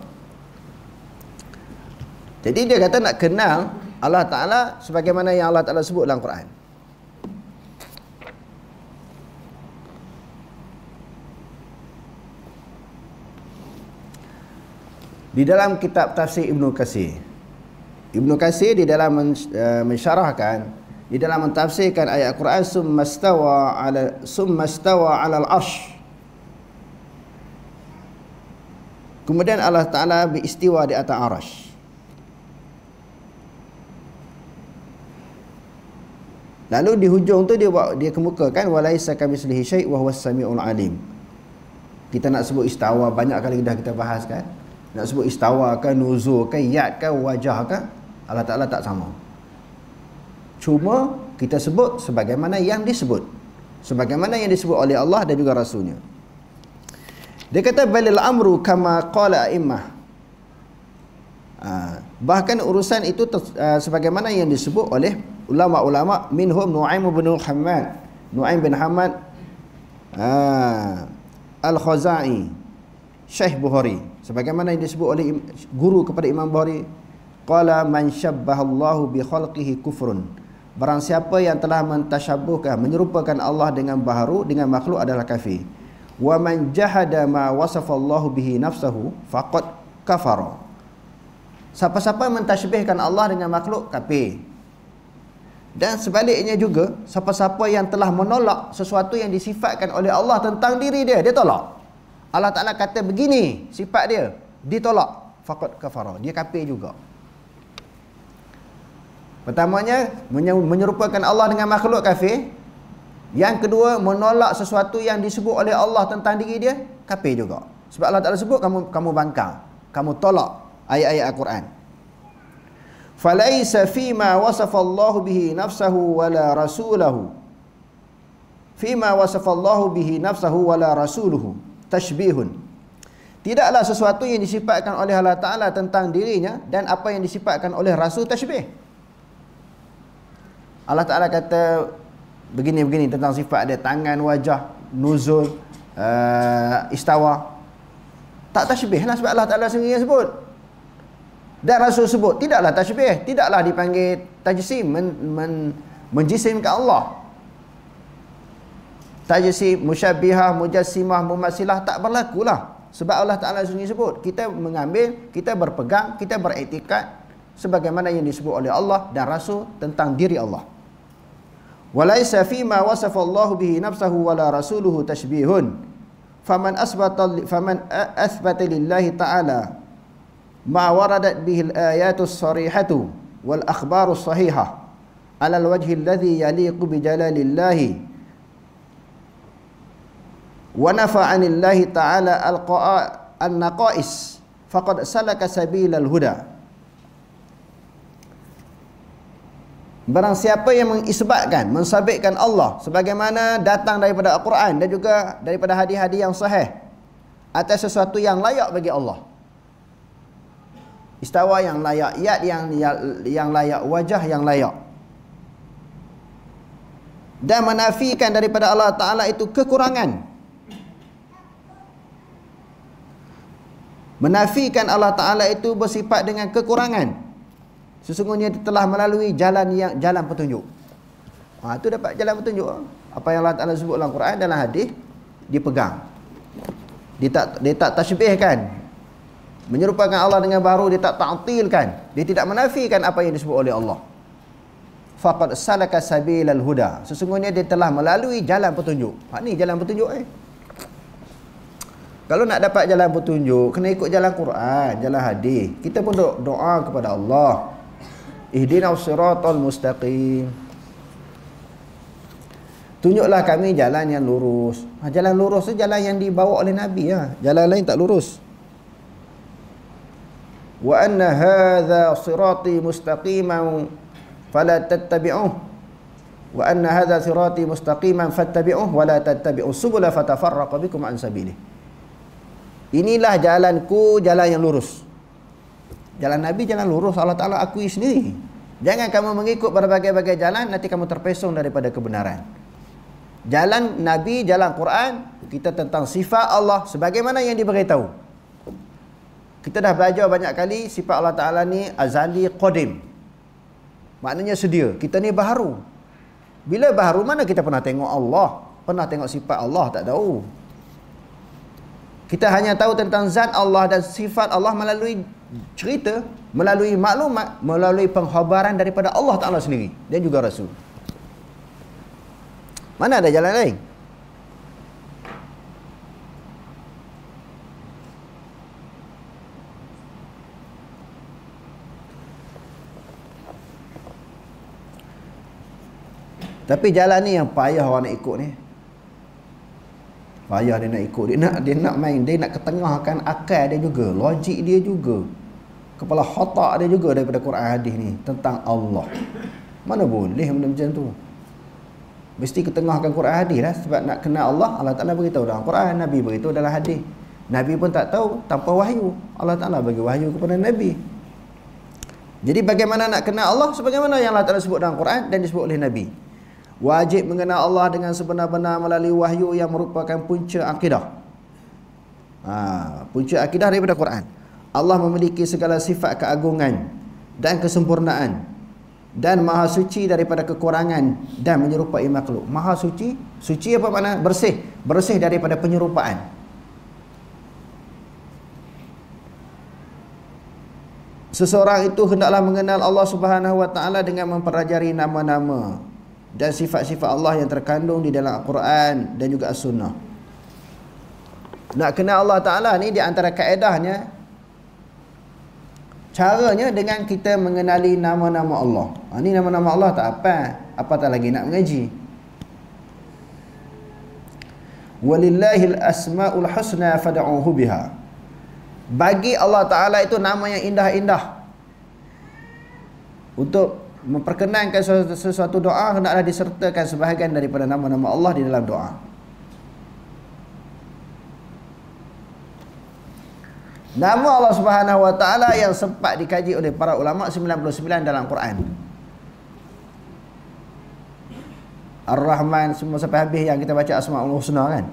Speaker 1: Jadi dia kata nak kenal Allah Taala sebagaimana yang Allah Taala sebut dalam Quran. Di dalam kitab tafsir Ibnu Katsir. Ibnu Katsir di dalam eh, mensyarahkan uh, di dalam mentafsirkan ayat Quran summa stawa ala summa stawa ala al Ash. kemudian Allah Taala beristiwa di atas Arash. Lalu di hujung tu dia buat dia kemukakan walaisa kami sulhi syai wa huwas samiul alim. Kita nak sebut istawa banyak kali dah kita bahaskan. Nak sebut istawa kan nuzul kan yat kan wajah kan Allah Taala tak sama cuma kita sebut sebagaimana yang disebut sebagaimana yang disebut oleh Allah dan juga rasulnya dia kata balil amru kama qala aimmah ah, bahkan urusan itu uh, sebagaimana yang disebut oleh ulama-ulama minhum Nu'aim bin Hamad Nu'aim bin Hamad uh, Al-Khazai Syekh Bukhari sebagaimana yang disebut oleh guru kepada Imam Bukhari qala man syabbaha Allahu bi khalqihi kufrun Barang siapa yang telah mentasyabuhkan, menyerupakan Allah dengan baharu, dengan makhluk adalah kafir. Wa man jahada ma wasafallahu bihi nafsuhu, faqad kafara. Siapa-siapa mentasybihkan Allah dengan makhluk kafir. Dan sebaliknya juga, siapa-siapa yang telah menolak sesuatu yang disifatkan oleh Allah tentang diri dia, dia tolak. Allah Ta'ala kata begini sifat dia, ditolak. Fakat kafara, dia kafir juga. Pertamanya menyerupakan Allah dengan makhluk kafir. Yang kedua menolak sesuatu yang disebut oleh Allah tentang diri dia kafir juga. Sebab Allah Taala sebut kamu kamu bangkang, kamu tolak ayat-ayat Al-Quran. Falaisa fi ma wasafa Allah bihi nafsahu wala rasulahu. Fi ma wasafa Allah bihi nafsahu wala rasuluhu tashbihun. Tidaklah sesuatu yang disifatkan oleh Allah Taala tentang dirinya dan apa yang disifatkan oleh rasul tashbih. Allah Ta'ala kata begini-begini tentang sifat dia tangan, wajah, nuzul, uh, istawa tak tashbih lah sebab Allah Ta'ala sendiri yang sebut dan Rasul sebut tidaklah tashbih tidaklah dipanggil tajisim men, men, menjisimkan Allah tajisim, musyabihah, mujassimah, mumasilah tak berlaku lah, sebab Allah Ta'ala sendiri sebut kita mengambil, kita berpegang, kita beretikat sebagaimana yang disebut oleh Allah dan Rasul tentang diri Allah. وليس فيما وصف الله به نفسه ولا رسوله تشبيه فمن أثبت فمن أثبت لله تعالى ما وردت به الآيات الصريحة والأخبار الصحيحة على الوجه الذي يليق بجلال الله ونفى عن الله تعالى النقائص فقد سلك سبيل الهدى Barang siapa yang mengisbatkan, mensabitkan Allah sebagaimana datang daripada Al-Quran dan juga daripada hadis-hadis yang sahih atas sesuatu yang layak bagi Allah. Istawa yang layak, iat yang, yang yang layak, wajah yang layak. Dan menafikan daripada Allah Ta'ala itu kekurangan. Menafikan Allah Ta'ala itu bersifat dengan Kekurangan sesungguhnya dia telah melalui jalan yang jalan petunjuk. Ha, tu dapat jalan petunjuk. Apa yang Allah Taala sebut dalam Quran dalam hadis dipegang. Dia tak dia tak tasybihkan. Menyerupakan Allah dengan baru dia tak ta'tilkan. Dia tidak menafikan apa yang disebut oleh Allah. Faqad salaka sabilal huda. Sesungguhnya dia telah melalui jalan petunjuk. Ha ni jalan petunjuk eh. Kalau nak dapat jalan petunjuk, kena ikut jalan Quran, jalan hadis. Kita pun doa kepada Allah ihdinas siratal mustaqim tunjuklah kami jalan yang lurus ha, jalan lurus tu jalan yang dibawa oleh nabi ya. jalan lain tak lurus wa anna hadha sirati mustaqiman fala tattabi'uh wa anna hadha sirati mustaqiman fattabi'uh wa la tattabi'us subula fatafarraqu an sabili inilah jalanku jalan yang lurus Jalan Nabi jalan lurus Allah Ta'ala akui sendiri Jangan kamu mengikut berbagai-bagai jalan Nanti kamu terpesong daripada kebenaran Jalan Nabi, jalan Quran Kita tentang sifat Allah Sebagaimana yang diberitahu Kita dah belajar banyak kali Sifat Allah Ta'ala ni azali qadim Maknanya sedia Kita ni baharu Bila baharu mana kita pernah tengok Allah Pernah tengok sifat Allah tak tahu kita hanya tahu tentang zat Allah dan sifat Allah melalui cerita, melalui maklumat, melalui penghabaran daripada Allah Ta'ala sendiri dan juga Rasul. Mana ada jalan lain? Tapi jalan ni yang payah orang nak ikut ni. Bayar dia nak ikut dia nak dia nak main dia nak ketengahkan akal dia juga logik dia juga kepala khotak dia juga daripada Quran hadis ni tentang Allah mana boleh benda macam tu mesti ketengahkan Quran hadis lah sebab nak kenal Allah Allah Taala beritahu dalam Quran Nabi beritahu dalam hadis Nabi pun tak tahu tanpa wahyu Allah Taala bagi wahyu kepada Nabi jadi bagaimana nak kenal Allah sebagaimana yang Allah Taala sebut dalam Quran dan disebut oleh Nabi Wajib mengenal Allah dengan sebenar-benar melalui wahyu yang merupakan punca akidah. Ha, punca akidah daripada Quran. Allah memiliki segala sifat keagungan dan kesempurnaan dan maha suci daripada kekurangan dan menyerupai makhluk. Maha suci, suci apa makna? Bersih, bersih daripada penyerupaan. Seseorang itu hendaklah mengenal Allah Subhanahu Wa Taala dengan mempelajari nama-nama dan sifat-sifat Allah yang terkandung di dalam Al-Quran dan juga As-Sunnah. Nak kenal Allah Ta'ala ni di antara kaedahnya, caranya dengan kita mengenali nama-nama Allah. Ha, ni nama-nama Allah tak apa, apa tak lagi nak mengaji. Walillahi al-asma'ul husna fad'uhu biha. Bagi Allah Ta'ala itu nama yang indah-indah. Untuk memperkenankan sesuatu doa hendaklah disertakan sebahagian daripada nama-nama Allah di dalam doa. Nama Allah Subhanahu Wa Taala yang sempat dikaji oleh para ulama 99 dalam Quran. Ar-Rahman semua sampai habis yang kita baca Asmaul Husna kan?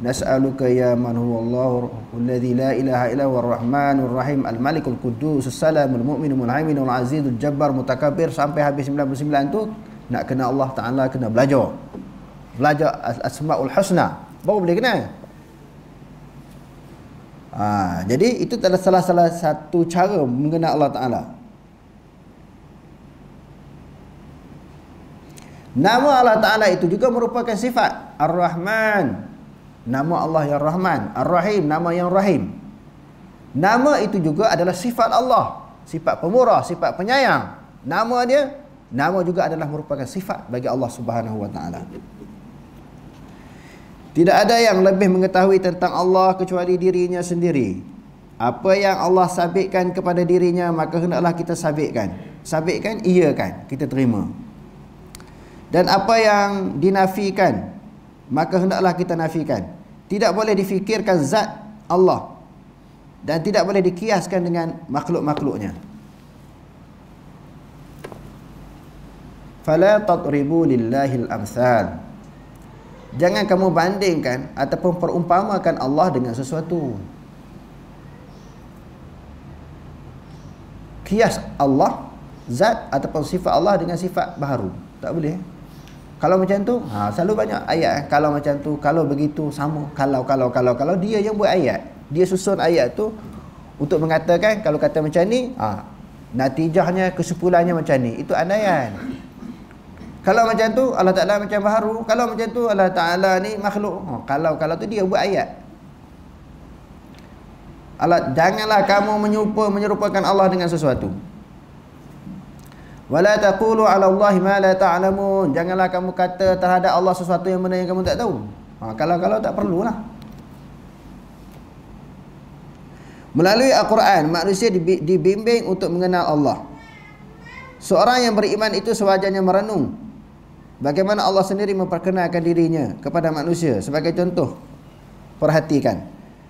Speaker 1: نسألك ya Allahu من هو الله الذي لا إله إلا هو الرحمن الرحيم الملك القدوس السلام المؤمن المهيمن العزيز الجبار متكبر sampai habis 99 tu nak kena Allah Taala kena belajar belajar asmaul husna baru boleh kena ha, jadi itu adalah salah salah satu cara mengenal Allah Taala Nama Allah Ta'ala itu juga merupakan sifat Ar-Rahman Nama Allah yang Rahman, Ar-Rahim, nama yang Rahim. Nama itu juga adalah sifat Allah. Sifat pemurah, sifat penyayang. Nama dia, nama juga adalah merupakan sifat bagi Allah Subhanahu SWT. Tidak ada yang lebih mengetahui tentang Allah kecuali dirinya sendiri. Apa yang Allah sabitkan kepada dirinya, maka hendaklah kita sabitkan. Sabitkan, kan, Kita terima. Dan apa yang dinafikan, maka hendaklah kita nafikan. Tidak boleh difikirkan zat Allah dan tidak boleh dikiaskan dengan makhluk-makhluknya. Fala tadribu lillahi al-amsal. Jangan kamu bandingkan ataupun perumpamakan Allah dengan sesuatu. Kias Allah, zat ataupun sifat Allah dengan sifat baharu. Tak boleh. Kalau macam tu, ha, selalu banyak ayat. Kalau macam tu, kalau begitu, sama. Kalau, kalau, kalau, kalau. Dia yang buat ayat. Dia susun ayat tu untuk mengatakan, kalau kata macam ni, ha, natijahnya, kesimpulannya macam ni. Itu andaian. Kalau macam tu, Allah Ta'ala macam baru. Kalau macam tu, Allah Ta'ala ni makhluk. Ha, kalau, kalau tu dia buat ayat. Allah, janganlah kamu menyupa, menyerupakan Allah dengan sesuatu. Wala taqulu ala Allah ma la ta'lamun. Janganlah kamu kata terhadap Allah sesuatu yang benda yang kamu tak tahu. Ha, kalau kalau tak perlulah. Melalui Al-Quran, manusia dibimbing untuk mengenal Allah. Seorang yang beriman itu sewajarnya merenung bagaimana Allah sendiri memperkenalkan dirinya kepada manusia. Sebagai contoh, perhatikan.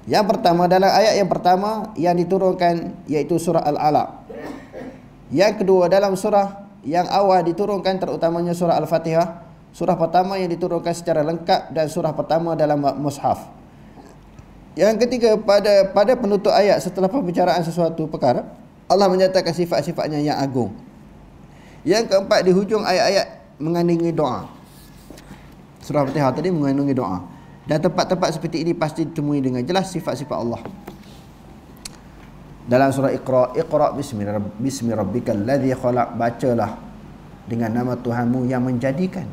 Speaker 1: Yang pertama dalam ayat yang pertama yang diturunkan iaitu surah Al-Alaq. Yang kedua dalam surah yang awal diturunkan terutamanya surah Al-Fatihah Surah pertama yang diturunkan secara lengkap dan surah pertama dalam mushaf Yang ketiga pada pada penutup ayat setelah pembicaraan sesuatu perkara Allah menyatakan sifat-sifatnya yang agung Yang keempat di hujung ayat-ayat mengandungi doa Surah Al-Fatihah tadi mengandungi doa Dan tempat-tempat seperti ini pasti ditemui dengan jelas sifat-sifat Allah dalam surah Iqra Iqra bismi bismi rabbikal ladzi khalaq bacalah dengan nama Tuhanmu yang menjadikan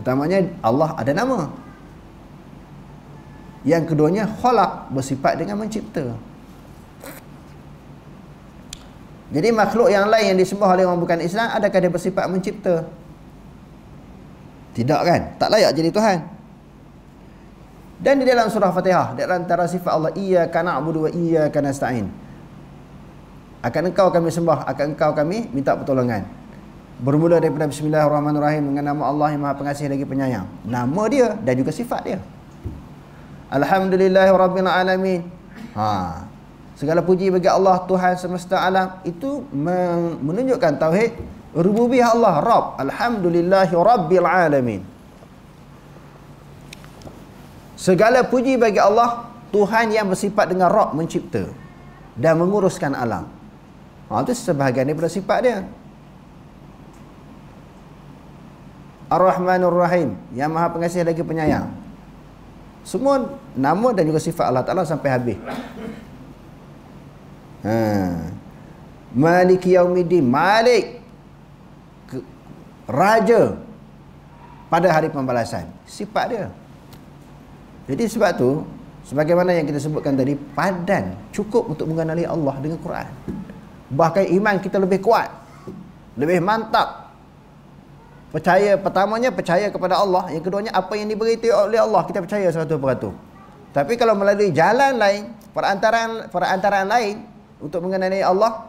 Speaker 1: Pertamanya Allah ada nama Yang keduanya khalaq bersifat dengan mencipta Jadi makhluk yang lain yang disembah oleh orang bukan Islam Adakah dia bersifat mencipta? Tidak kan? Tak layak jadi Tuhan dan di dalam surah Fatihah, di antara sifat Allah, Iyaka na'budu wa iyaka nasta'in. Akan engkau kami sembah, akan engkau kami minta pertolongan. Bermula daripada Bismillahirrahmanirrahim dengan nama Allah yang maha pengasih lagi penyayang. Nama dia dan juga sifat dia. Alhamdulillahirrabbilalamin. Ha. Segala puji bagi Allah Tuhan semesta alam itu menunjukkan tauhid Rububiha Allah Rabb alhamdulillahi rabbil alamin. Segala puji bagi Allah Tuhan yang bersifat dengan Rab mencipta dan menguruskan alam. Ha, itu sebahagian daripada sifat dia. Ar-Rahmanur Rahim Yang Maha Pengasih lagi Penyayang Semua nama dan juga sifat Allah Ta'ala sampai habis ha. Malik Yaumidin Malik Raja Pada hari pembalasan Sifat dia jadi sebab tu sebagaimana yang kita sebutkan tadi padan cukup untuk mengenali Allah dengan Quran. Bahkan iman kita lebih kuat, lebih mantap. Percaya pertamanya percaya kepada Allah, yang keduanya apa yang diberitahu oleh Allah kita percaya 100%. Tapi kalau melalui jalan lain, perantaraan perantaraan lain untuk mengenali Allah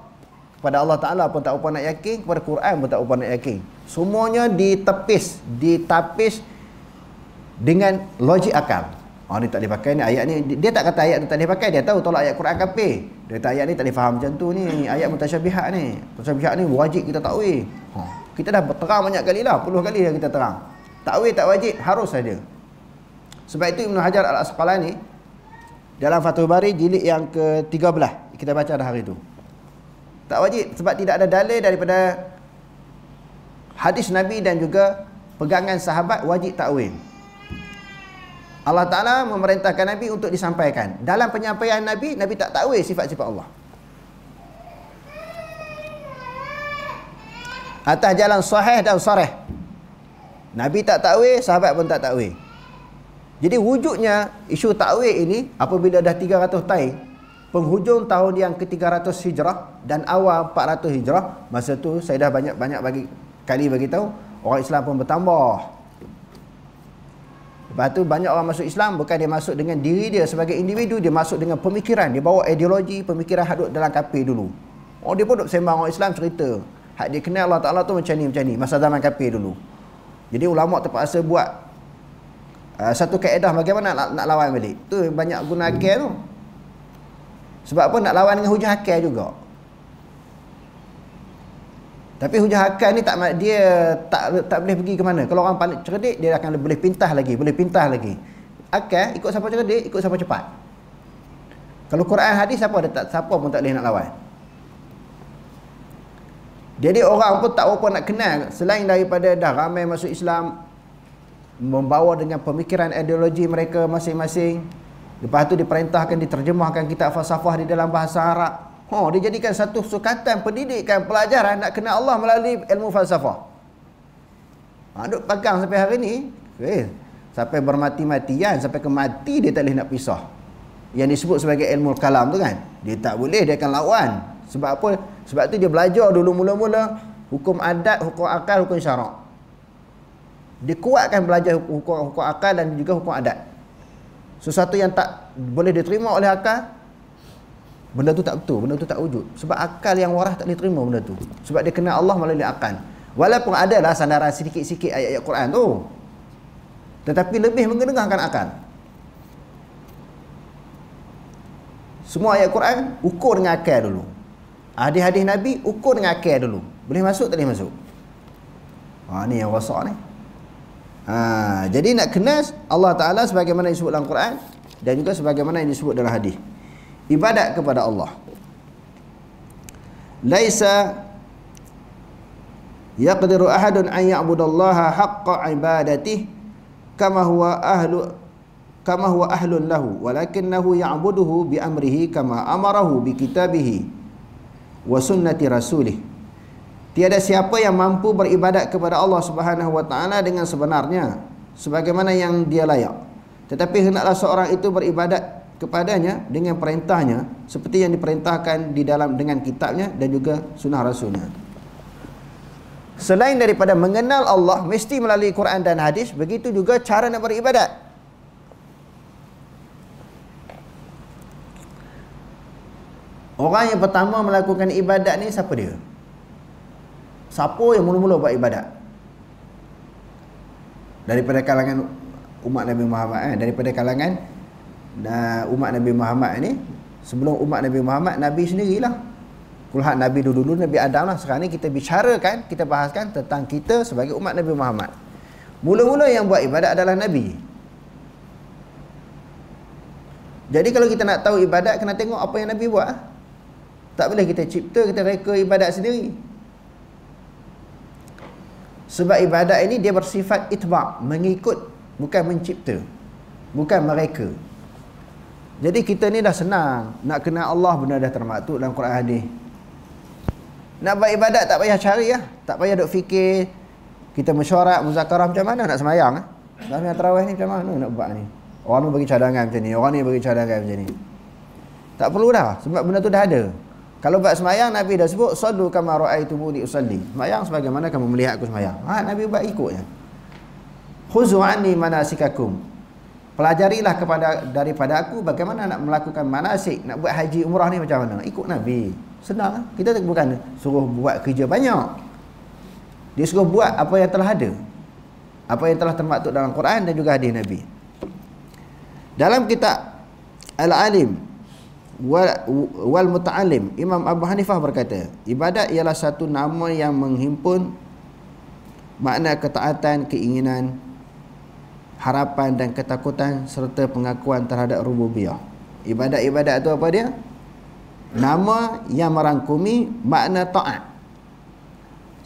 Speaker 1: kepada Allah Ta'ala pun tak upah nak yakin Kepada Quran pun tak upah nak yakin Semuanya ditepis Ditapis Dengan logik akal Oh ah, ni tak boleh pakai ni ayat ni dia tak kata ayat tu tak boleh pakai dia tahu tolak ayat Quran kafir. Dia kata ayat ni tak boleh faham macam tu ni ayat mutasyabihat ni. Mutasyabihat ni wajib kita takwil. Ha kita dah terang banyak kali lah puluh kali dah kita terang. Takwil tak wajib harus saja. Sebab itu Ibnu Hajar Al-Asqalani dalam Fathul Bari jilid yang ke-13 kita baca dah hari tu. Tak wajib sebab tidak ada dalil daripada hadis Nabi dan juga pegangan sahabat wajib takwil. Allah Ta'ala memerintahkan Nabi untuk disampaikan. Dalam penyampaian Nabi, Nabi tak tahu sifat-sifat Allah. Atas jalan sahih dan sahih. Nabi tak tahu, sahabat pun tak tahu. Jadi wujudnya isu ta'wil ini apabila dah 300 tahun penghujung tahun yang ke-300 hijrah dan awal 400 hijrah masa tu saya dah banyak-banyak bagi kali bagi tahu orang Islam pun bertambah Lepas tu banyak orang masuk Islam bukan dia masuk dengan diri dia sebagai individu, dia masuk dengan pemikiran, dia bawa ideologi, pemikiran hadut dalam kapir dulu. Oh dia pun duk sembang orang Islam cerita. Hak dia kenal Allah Taala tu macam ni macam ni masa zaman kapir dulu. Jadi ulama terpaksa buat uh, satu kaedah bagaimana nak, nak lawan balik. Tu banyak guna akal tu. Sebab apa nak lawan dengan hujah akal juga. Tapi hujah akal ni tak dia tak tak boleh pergi ke mana. Kalau orang paling cerdik dia akan boleh pintah lagi, boleh pintah lagi. Akal ikut siapa cerdik, ikut siapa cepat. Kalau Quran hadis siapa ada tak siapa pun tak boleh nak lawan. Jadi orang pun tak apa nak kenal selain daripada dah ramai masuk Islam membawa dengan pemikiran ideologi mereka masing-masing. Lepas tu diperintahkan diterjemahkan kitab falsafah di dalam bahasa Arab. Ha, dia jadikan satu sukatan pendidikan pelajaran nak kenal Allah melalui ilmu falsafah. Ha, duk pegang sampai hari ni. Eh, sampai bermati-matian, sampai kemati dia tak boleh nak pisah. Yang disebut sebagai ilmu kalam tu kan. Dia tak boleh, dia akan lawan. Sebab apa? Sebab tu dia belajar dulu mula-mula hukum adat, hukum akal, hukum syarak. Dia kuatkan belajar hukum, hukum akal dan juga hukum adat. Sesuatu yang tak boleh diterima oleh akal, benda tu tak betul benda tu tak wujud sebab akal yang warah tak boleh terima benda tu sebab dia kenal Allah melalui akal walaupun lah sandaran sedikit-sikit ayat-ayat Quran tu tetapi lebih mengedengarkan akal semua ayat Quran ukur dengan akal dulu hadis-hadis Nabi ukur dengan akal dulu boleh masuk tak boleh masuk ha, ni yang rosak ni ha, jadi nak kenal Allah Ta'ala sebagaimana disebut dalam Quran dan juga sebagaimana yang disebut dalam hadis ibadat kepada Allah laisa yaqdiru ahadun an ya'budallaha haqqa ibadatihi kama huwa ahlu kama huwa ahlun lahu walakinahu ya'buduhu bi amrihi kama amarahu bi kitabihi wa sunnati rasulih tiada siapa yang mampu beribadat kepada Allah Subhanahu wa taala dengan sebenarnya sebagaimana yang dia layak tetapi hendaklah seorang itu beribadat kepadanya dengan perintahnya seperti yang diperintahkan di dalam dengan kitabnya dan juga sunnah rasulnya selain daripada mengenal Allah mesti melalui Quran dan hadis begitu juga cara nak beribadat orang yang pertama melakukan ibadat ni siapa dia siapa yang mula-mula buat ibadat daripada kalangan umat Nabi Muhammad eh? daripada kalangan nah, umat Nabi Muhammad ni sebelum umat Nabi Muhammad Nabi sendirilah kulhat Nabi dulu-dulu Nabi Adam lah sekarang ni kita bicarakan kita bahaskan tentang kita sebagai umat Nabi Muhammad mula-mula yang buat ibadat adalah Nabi jadi kalau kita nak tahu ibadat kena tengok apa yang Nabi buat ah. tak boleh kita cipta kita reka ibadat sendiri sebab ibadat ini dia bersifat itba' mengikut bukan mencipta bukan mereka jadi kita ni dah senang nak kenal Allah benda dah termaktub dalam Quran hadis. Nak buat ibadat tak payah cari lah. Tak payah duk fikir. Kita mesyuarat, muzakarah macam mana nak semayang. Ah. Dalam yang terawih ni macam mana nak buat ni. Orang ni bagi cadangan macam ni. Orang ni bagi cadangan macam ni. Tak perlu dah. Sebab benda tu dah ada. Kalau buat semayang, Nabi dah sebut. Sallu kama ru'aitu muni usalli. Semayang sebagaimana kamu melihat aku semayang. Ha, Nabi buat ikutnya. Khuzu'ani manasikakum pelajarilah kepada daripada aku bagaimana nak melakukan manasik nak buat haji umrah ni macam mana ikut nabi senang lah. kita tak bukan suruh buat kerja banyak dia suruh buat apa yang telah ada apa yang telah termaktub dalam Quran dan juga hadis nabi dalam kitab al-alim wal, wal Imam Abu Hanifah berkata ibadat ialah satu nama yang menghimpun makna ketaatan keinginan harapan dan ketakutan serta pengakuan terhadap rububiyah. Ibadat-ibadat itu apa dia? Nama yang merangkumi makna taat.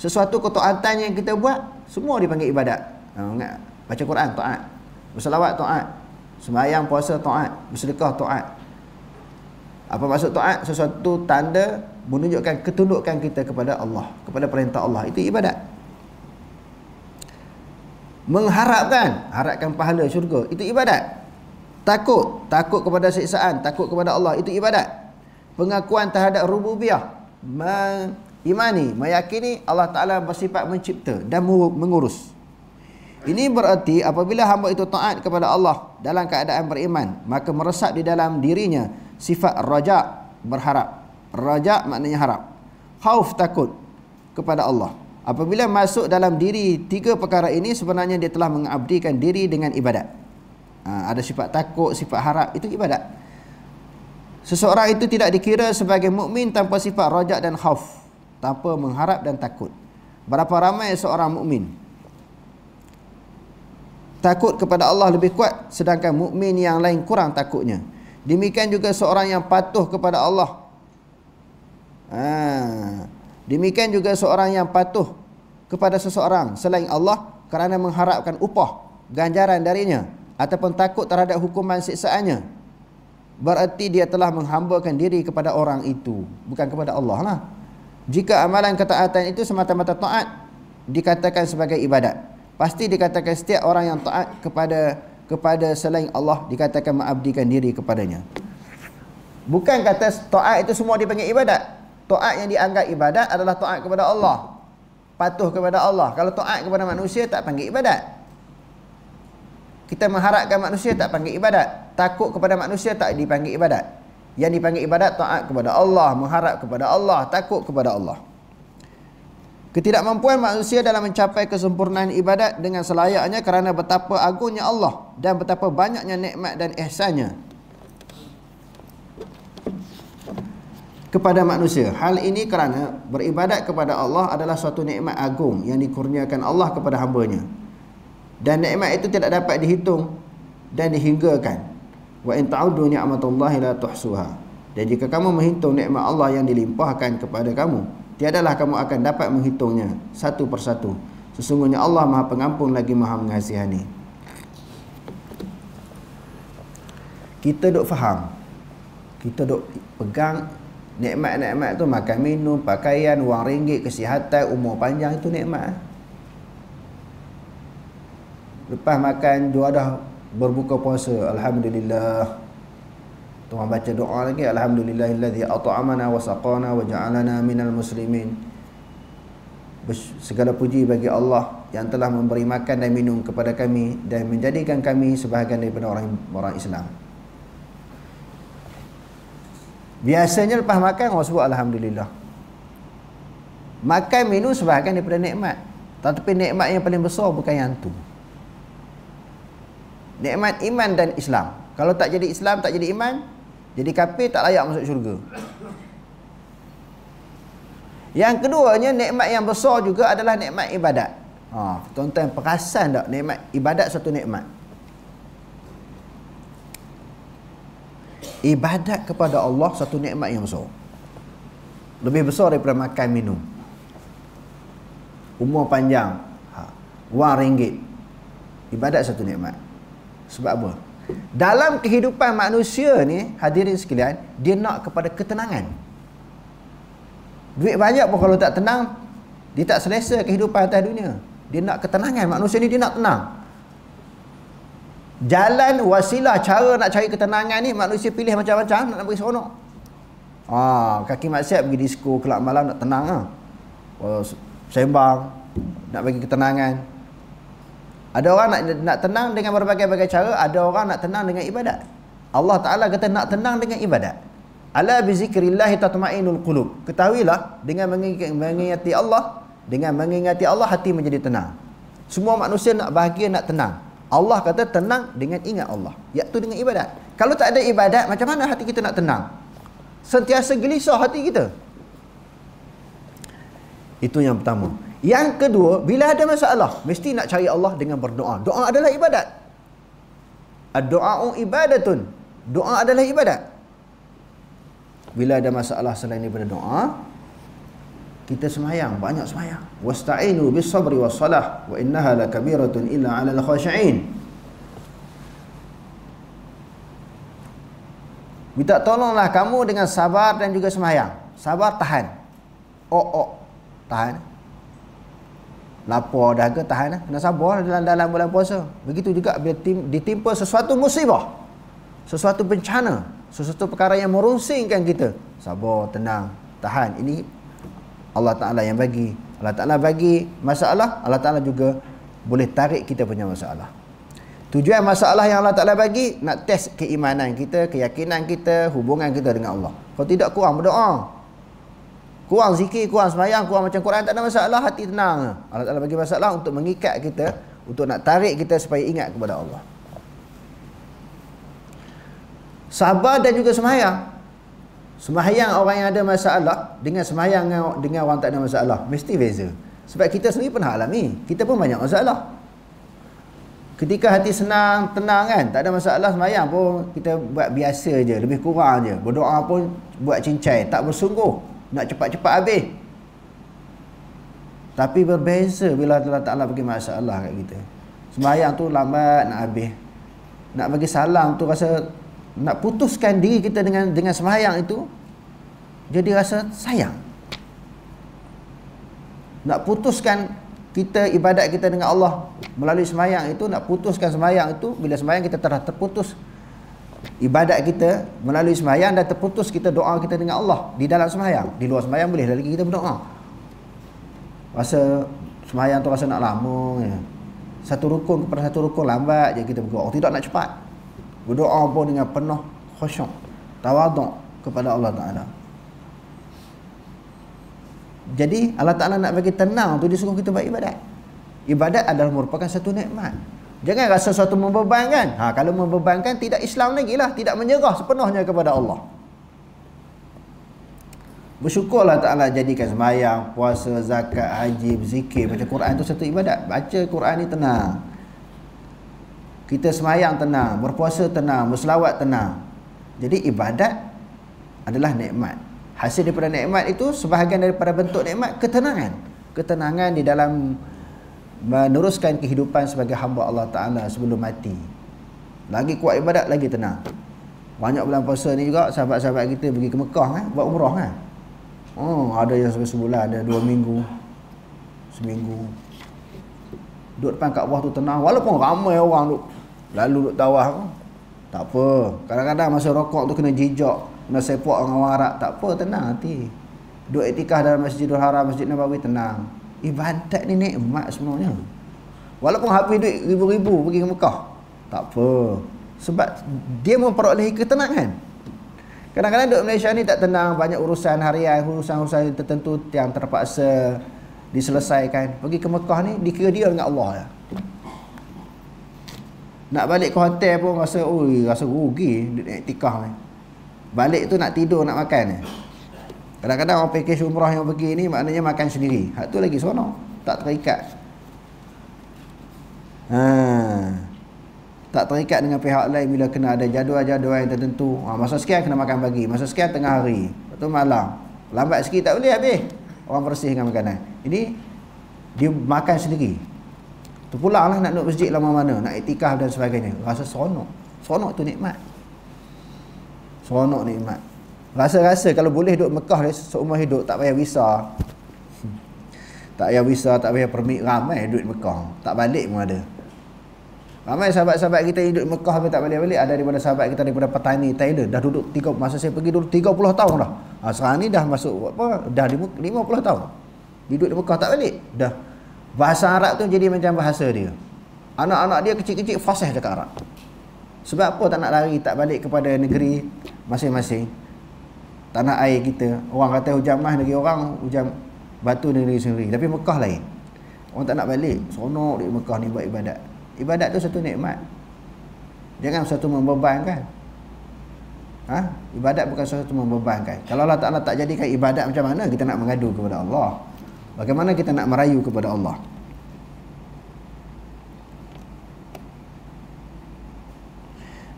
Speaker 1: Sesuatu ketaatan yang kita buat, semua dipanggil ibadat. Ha, baca Quran taat, bersalawat taat, semayang puasa taat, bersedekah taat. Apa maksud taat? Sesuatu tanda menunjukkan ketundukan kita kepada Allah, kepada perintah Allah. Itu ibadat mengharapkan harapkan pahala syurga itu ibadat takut takut kepada siksaan takut kepada Allah itu ibadat pengakuan terhadap rububiyah mengimani meyakini Allah Taala bersifat mencipta dan mengurus ini bererti apabila hamba itu taat kepada Allah dalam keadaan beriman maka meresap di dalam dirinya sifat rajak berharap rajak maknanya harap khauf takut kepada Allah Apabila masuk dalam diri tiga perkara ini sebenarnya dia telah mengabdikan diri dengan ibadat. Ha, ada sifat takut, sifat harap itu ibadat. Seseorang itu tidak dikira sebagai mukmin tanpa sifat rajak dan khauf, tanpa mengharap dan takut. Berapa ramai seorang mukmin takut kepada Allah lebih kuat sedangkan mukmin yang lain kurang takutnya. Demikian juga seorang yang patuh kepada Allah. Ha. Demikian juga seorang yang patuh kepada seseorang selain Allah kerana mengharapkan upah ganjaran darinya ataupun takut terhadap hukuman siksaannya berarti dia telah menghambakan diri kepada orang itu bukan kepada Allah lah jika amalan ketaatan itu semata-mata taat dikatakan sebagai ibadat pasti dikatakan setiap orang yang taat kepada kepada selain Allah dikatakan mengabdikan diri kepadanya bukan kata taat itu semua dipanggil ibadat taat yang dianggap ibadat adalah taat kepada Allah patuh kepada Allah. Kalau taat kepada manusia tak panggil ibadat. Kita mengharapkan manusia tak panggil ibadat. Takut kepada manusia tak dipanggil ibadat. Yang dipanggil ibadat taat kepada Allah, mengharap kepada Allah, takut kepada Allah. Ketidakmampuan manusia dalam mencapai kesempurnaan ibadat dengan selayaknya kerana betapa agungnya Allah dan betapa banyaknya nikmat dan ihsannya. kepada manusia. Hal ini kerana beribadat kepada Allah adalah suatu nikmat agung yang dikurniakan Allah kepada hamba-Nya. Dan nikmat itu tidak dapat dihitung dan dihinggakan. Wa in ta'uddu ni'matallahi la tuhsuha. Dan jika kamu menghitung nikmat Allah yang dilimpahkan kepada kamu, tiadalah kamu akan dapat menghitungnya satu persatu. Sesungguhnya Allah Maha Pengampun lagi Maha Mengasihani. Kita dok faham. Kita dok pegang Nikmat-nikmat tu makan minum, pakaian, wang ringgit, kesihatan, umur panjang itu nikmat. Lepas makan dua dah berbuka puasa, alhamdulillah. Tuan baca doa lagi, alhamdulillahillazi at'amana wa saqana wa ja'alana minal muslimin. Segala puji bagi Allah yang telah memberi makan dan minum kepada kami dan menjadikan kami sebahagian daripada orang-orang Islam. Biasanya lepas makan orang sebut Alhamdulillah Makan minum sebahagian daripada nikmat Tetapi nikmat yang paling besar bukan yang tu Nikmat iman dan Islam Kalau tak jadi Islam, tak jadi iman Jadi kafir tak layak masuk syurga Yang keduanya nikmat yang besar juga adalah nikmat ibadat ha, Tuan-tuan perasan tak nikmat ibadat satu nikmat ibadat kepada Allah satu nikmat yang besar. Lebih besar daripada makan minum. Umur panjang. Ha. Wang ringgit. Ibadat satu nikmat. Sebab apa? Dalam kehidupan manusia ni, hadirin sekalian, dia nak kepada ketenangan. Duit banyak pun kalau tak tenang, dia tak selesa kehidupan atas dunia. Dia nak ketenangan. Manusia ni dia nak tenang jalan wasilah cara nak cari ketenangan ni manusia pilih macam-macam nak bagi seronok. Ah, kaki maksiat pergi disko kelab malam nak tenang ah. sembang nak bagi ketenangan. Ada orang nak nak tenang dengan berbagai-bagai cara, ada orang nak tenang dengan ibadat. Allah Taala kata nak tenang dengan ibadat. Ala bi zikrillah tatma'inul qulub. Ketahuilah dengan mengingati Allah, dengan mengingati Allah hati menjadi tenang. Semua manusia nak bahagia nak tenang. Allah kata tenang dengan ingat Allah Iaitu dengan ibadat Kalau tak ada ibadat macam mana hati kita nak tenang Sentiasa gelisah hati kita Itu yang pertama Yang kedua bila ada masalah Mesti nak cari Allah dengan berdoa Doa adalah ibadat Doa'u ibadatun Doa adalah ibadat Bila ada masalah selain daripada doa kita semayang banyak semayang wasta'inu bis sabri was salah wa innaha lakabiratun illa 'alal khashiin minta tolonglah kamu dengan sabar dan juga semayang sabar tahan oh oh tahan lapar dah ke tahan kena sabar dalam dalam bulan puasa begitu juga bila ditimpa sesuatu musibah sesuatu bencana sesuatu perkara yang merungsingkan kita sabar tenang tahan ini Allah Ta'ala yang bagi Allah Ta'ala bagi masalah Allah Ta'ala juga boleh tarik kita punya masalah Tujuan masalah yang Allah Ta'ala bagi Nak test keimanan kita, keyakinan kita, hubungan kita dengan Allah Kalau tidak kurang berdoa Kurang zikir, kurang semayang, kurang macam Quran Tak ada masalah, hati tenang Allah Ta'ala bagi masalah untuk mengikat kita Untuk nak tarik kita supaya ingat kepada Allah Sabar dan juga semayang Semayang orang yang ada masalah dengan semayang dengan, dengan orang tak ada masalah mesti beza. Sebab kita sendiri pernah alami, kita pun banyak masalah. Ketika hati senang, tenang kan, tak ada masalah semayang pun kita buat biasa je, lebih kurang je. Berdoa pun buat cincai, tak bersungguh, nak cepat-cepat habis. Tapi berbeza bila Allah Ta'ala bagi masalah kat kita. Semayang tu lambat nak habis. Nak bagi salam tu rasa nak putuskan diri kita dengan dengan sembahyang itu jadi rasa sayang nak putuskan kita ibadat kita dengan Allah melalui semayang itu nak putuskan semayang itu bila semayang kita telah terputus ibadat kita melalui semayang dan terputus kita doa kita dengan Allah di dalam semayang, di luar semayang boleh lagi kita berdoa rasa semayang tu rasa nak lama je. Ya. satu rukun kepada satu rukun lambat je kita berdoa oh, tidak nak cepat berdoa pun dengan penuh khusyuk tawaduk kepada Allah Taala. Jadi Allah Taala nak bagi tenang tu dia suruh kita buat ibadat. Ibadat adalah merupakan satu nikmat. Jangan rasa satu membebankan. Ha, kalau membebankan tidak Islam lagi lah. Tidak menyerah sepenuhnya kepada Allah. Bersyukurlah Ta'ala jadikan semayang, puasa, zakat, haji, zikir, Baca Quran itu satu ibadat. Baca Quran ni tenang. Kita semayang tenang, berpuasa tenang, berselawat tenang. Jadi ibadat adalah nikmat. Hasil daripada nikmat itu sebahagian daripada bentuk nikmat ketenangan. Ketenangan di dalam meneruskan kehidupan sebagai hamba Allah Taala sebelum mati. Lagi kuat ibadat lagi tenang. Banyak bulan puasa ni juga sahabat-sahabat kita pergi ke Mekah kan buat umrah kan. Oh, ada yang sampai sebulan, ada dua minggu. Seminggu. Duduk depan Kaabah tu tenang walaupun ramai orang duk lalu duduk tawah tu tak apa kadang-kadang masa rokok tu kena jejak kena sepak dengan warak tak apa tenang hati duduk etikah dalam masjidul haram masjid nabawi tenang ibadat eh, ni nikmat sebenarnya walaupun habis duit ribu-ribu pergi ke Mekah tak apa sebab dia memperoleh ketenangan Kadang-kadang duduk Malaysia ni tak tenang Banyak urusan harian Urusan-urusan tertentu Yang terpaksa Diselesaikan Pergi ke Mekah ni Dikira dia dengan Allah nak balik ke hotel pun rasa oi rasa rugi duit tikah ni. Balik tu nak tidur nak makan ni. Kadang-kadang orang package umrah yang pergi ni maknanya makan sendiri. Hak tu lagi seronok. Tak terikat. Ha. Tak terikat dengan pihak lain bila kena ada jadual-jadual yang tertentu. Ha, masa sekian kena makan pagi, masa sekian tengah hari, lepas malam. Lambat sikit tak boleh habis. Orang bersih dengan makanan. Ini dia makan sendiri. Terpulang lah nak duduk masjid lama mana Nak itikaf dan sebagainya Rasa seronok Seronok tu nikmat Seronok nikmat Rasa-rasa kalau boleh duduk Mekah ni, seumur hidup Tak payah visa hmm. Tak payah visa, tak payah permit Ramai duduk Mekah Tak balik pun ada Ramai sahabat-sahabat kita hidup Mekah tapi tak balik-balik Ada daripada sahabat kita daripada petani Thailand Dah duduk tiga, masa saya pergi dulu 30 tahun dah ha, Sekarang ni dah masuk apa? Dah 50 tahun Hidup di Mekah tak balik Dah Bahasa Arab tu jadi macam bahasa dia. Anak-anak dia kecil-kecil fasih cakap Arab. Sebab apa tak nak lari, tak balik kepada negeri masing-masing. Tanah air kita. Orang kata hujan mas negeri orang, hujan batu negeri sendiri. Tapi Mekah lain. Orang tak nak balik. Seronok di Mekah ni buat ibadat. Ibadat tu satu nikmat. Jangan satu membebankan. Ha? Ibadat bukan satu membebankan. Kalau Allah Ta'ala tak jadikan ibadat macam mana kita nak mengadu kepada Allah. Bagaimana kita nak merayu kepada Allah?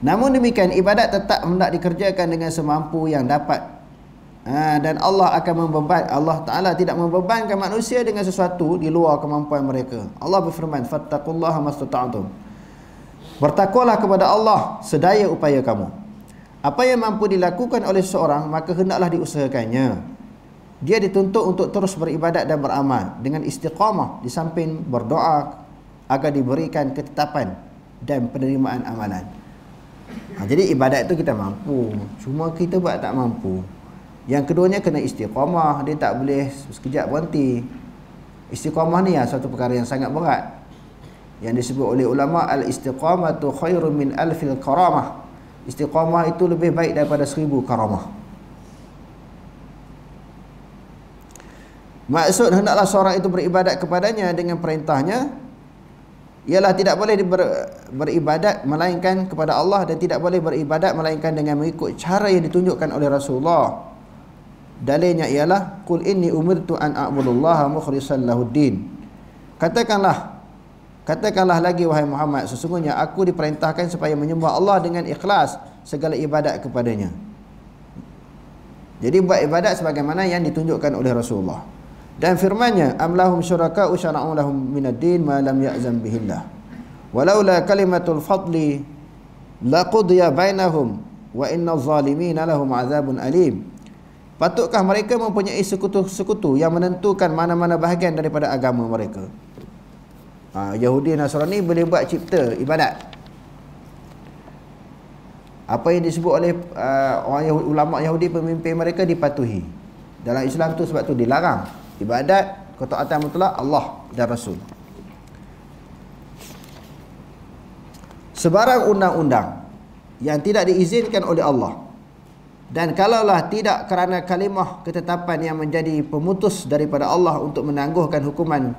Speaker 1: Namun demikian ibadat tetap hendak dikerjakan dengan semampu yang dapat ha, dan Allah akan membeban Allah Taala tidak membebankan manusia dengan sesuatu di luar kemampuan mereka. Allah berfirman, "Fattaqullaha mastata'tum." Bertakwalah kepada Allah sedaya upaya kamu. Apa yang mampu dilakukan oleh seorang maka hendaklah diusahakannya dia dituntut untuk terus beribadat dan beramal dengan istiqamah di samping berdoa agar diberikan ketetapan dan penerimaan amalan. Ha, jadi ibadat itu kita mampu, cuma kita buat tak mampu. Yang keduanya kena istiqamah, dia tak boleh sekejap berhenti. Istiqamah ni ya satu perkara yang sangat berat. Yang disebut oleh ulama al-istiqamatu khairu min alfil karamah. Istiqamah itu lebih baik daripada seribu karamah. Maksud hendaklah seorang itu beribadat kepadanya dengan perintahnya ialah tidak boleh ber, beribadat melainkan kepada Allah dan tidak boleh beribadat melainkan dengan mengikut cara yang ditunjukkan oleh Rasulullah. Dalilnya ialah kul inni umirtu an a'budallaha mukhlishan lahud din. Katakanlah katakanlah lagi wahai Muhammad sesungguhnya aku diperintahkan supaya menyembah Allah dengan ikhlas segala ibadat kepadanya. Jadi buat ibadat sebagaimana yang ditunjukkan oleh Rasulullah. Dan firmannya amlahum syuraka usyara'u lahum din ma lam ya'zam bihillah. Walaula kalimatul fadli laqudiya bainahum wa innaz zalimina lahum azabun alim. Patutkah mereka mempunyai sekutu-sekutu yang menentukan mana-mana bahagian daripada agama mereka? Ha, Yahudi Nasrani boleh buat cipta ibadat. Apa yang disebut oleh uh, orang Yahudi, ulama Yahudi pemimpin mereka dipatuhi. Dalam Islam tu sebab tu dilarang ibadat ketaatan mutlak Allah dan Rasul. Sebarang undang-undang yang tidak diizinkan oleh Allah dan kalaulah tidak kerana kalimah ketetapan yang menjadi pemutus daripada Allah untuk menangguhkan hukuman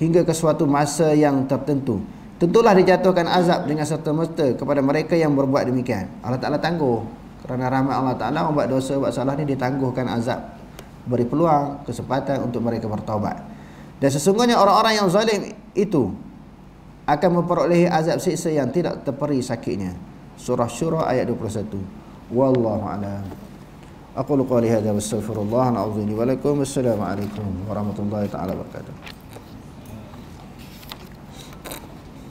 Speaker 1: hingga ke suatu masa yang tertentu tentulah dijatuhkan azab dengan serta merta kepada mereka yang berbuat demikian Allah Taala tangguh kerana rahmat Allah Taala membuat dosa buat salah ni ditangguhkan azab beri peluang kesempatan untuk mereka bertaubat dan sesungguhnya orang-orang yang zalim itu akan memperolehi azab siksa yang tidak terperi sakitnya surah syura ayat 21 wallahu alam aqulu qouli hadza wa astaghfirullah wa a'udzu bi lakum assalamu alaikum warahmatullahi taala wabarakatuh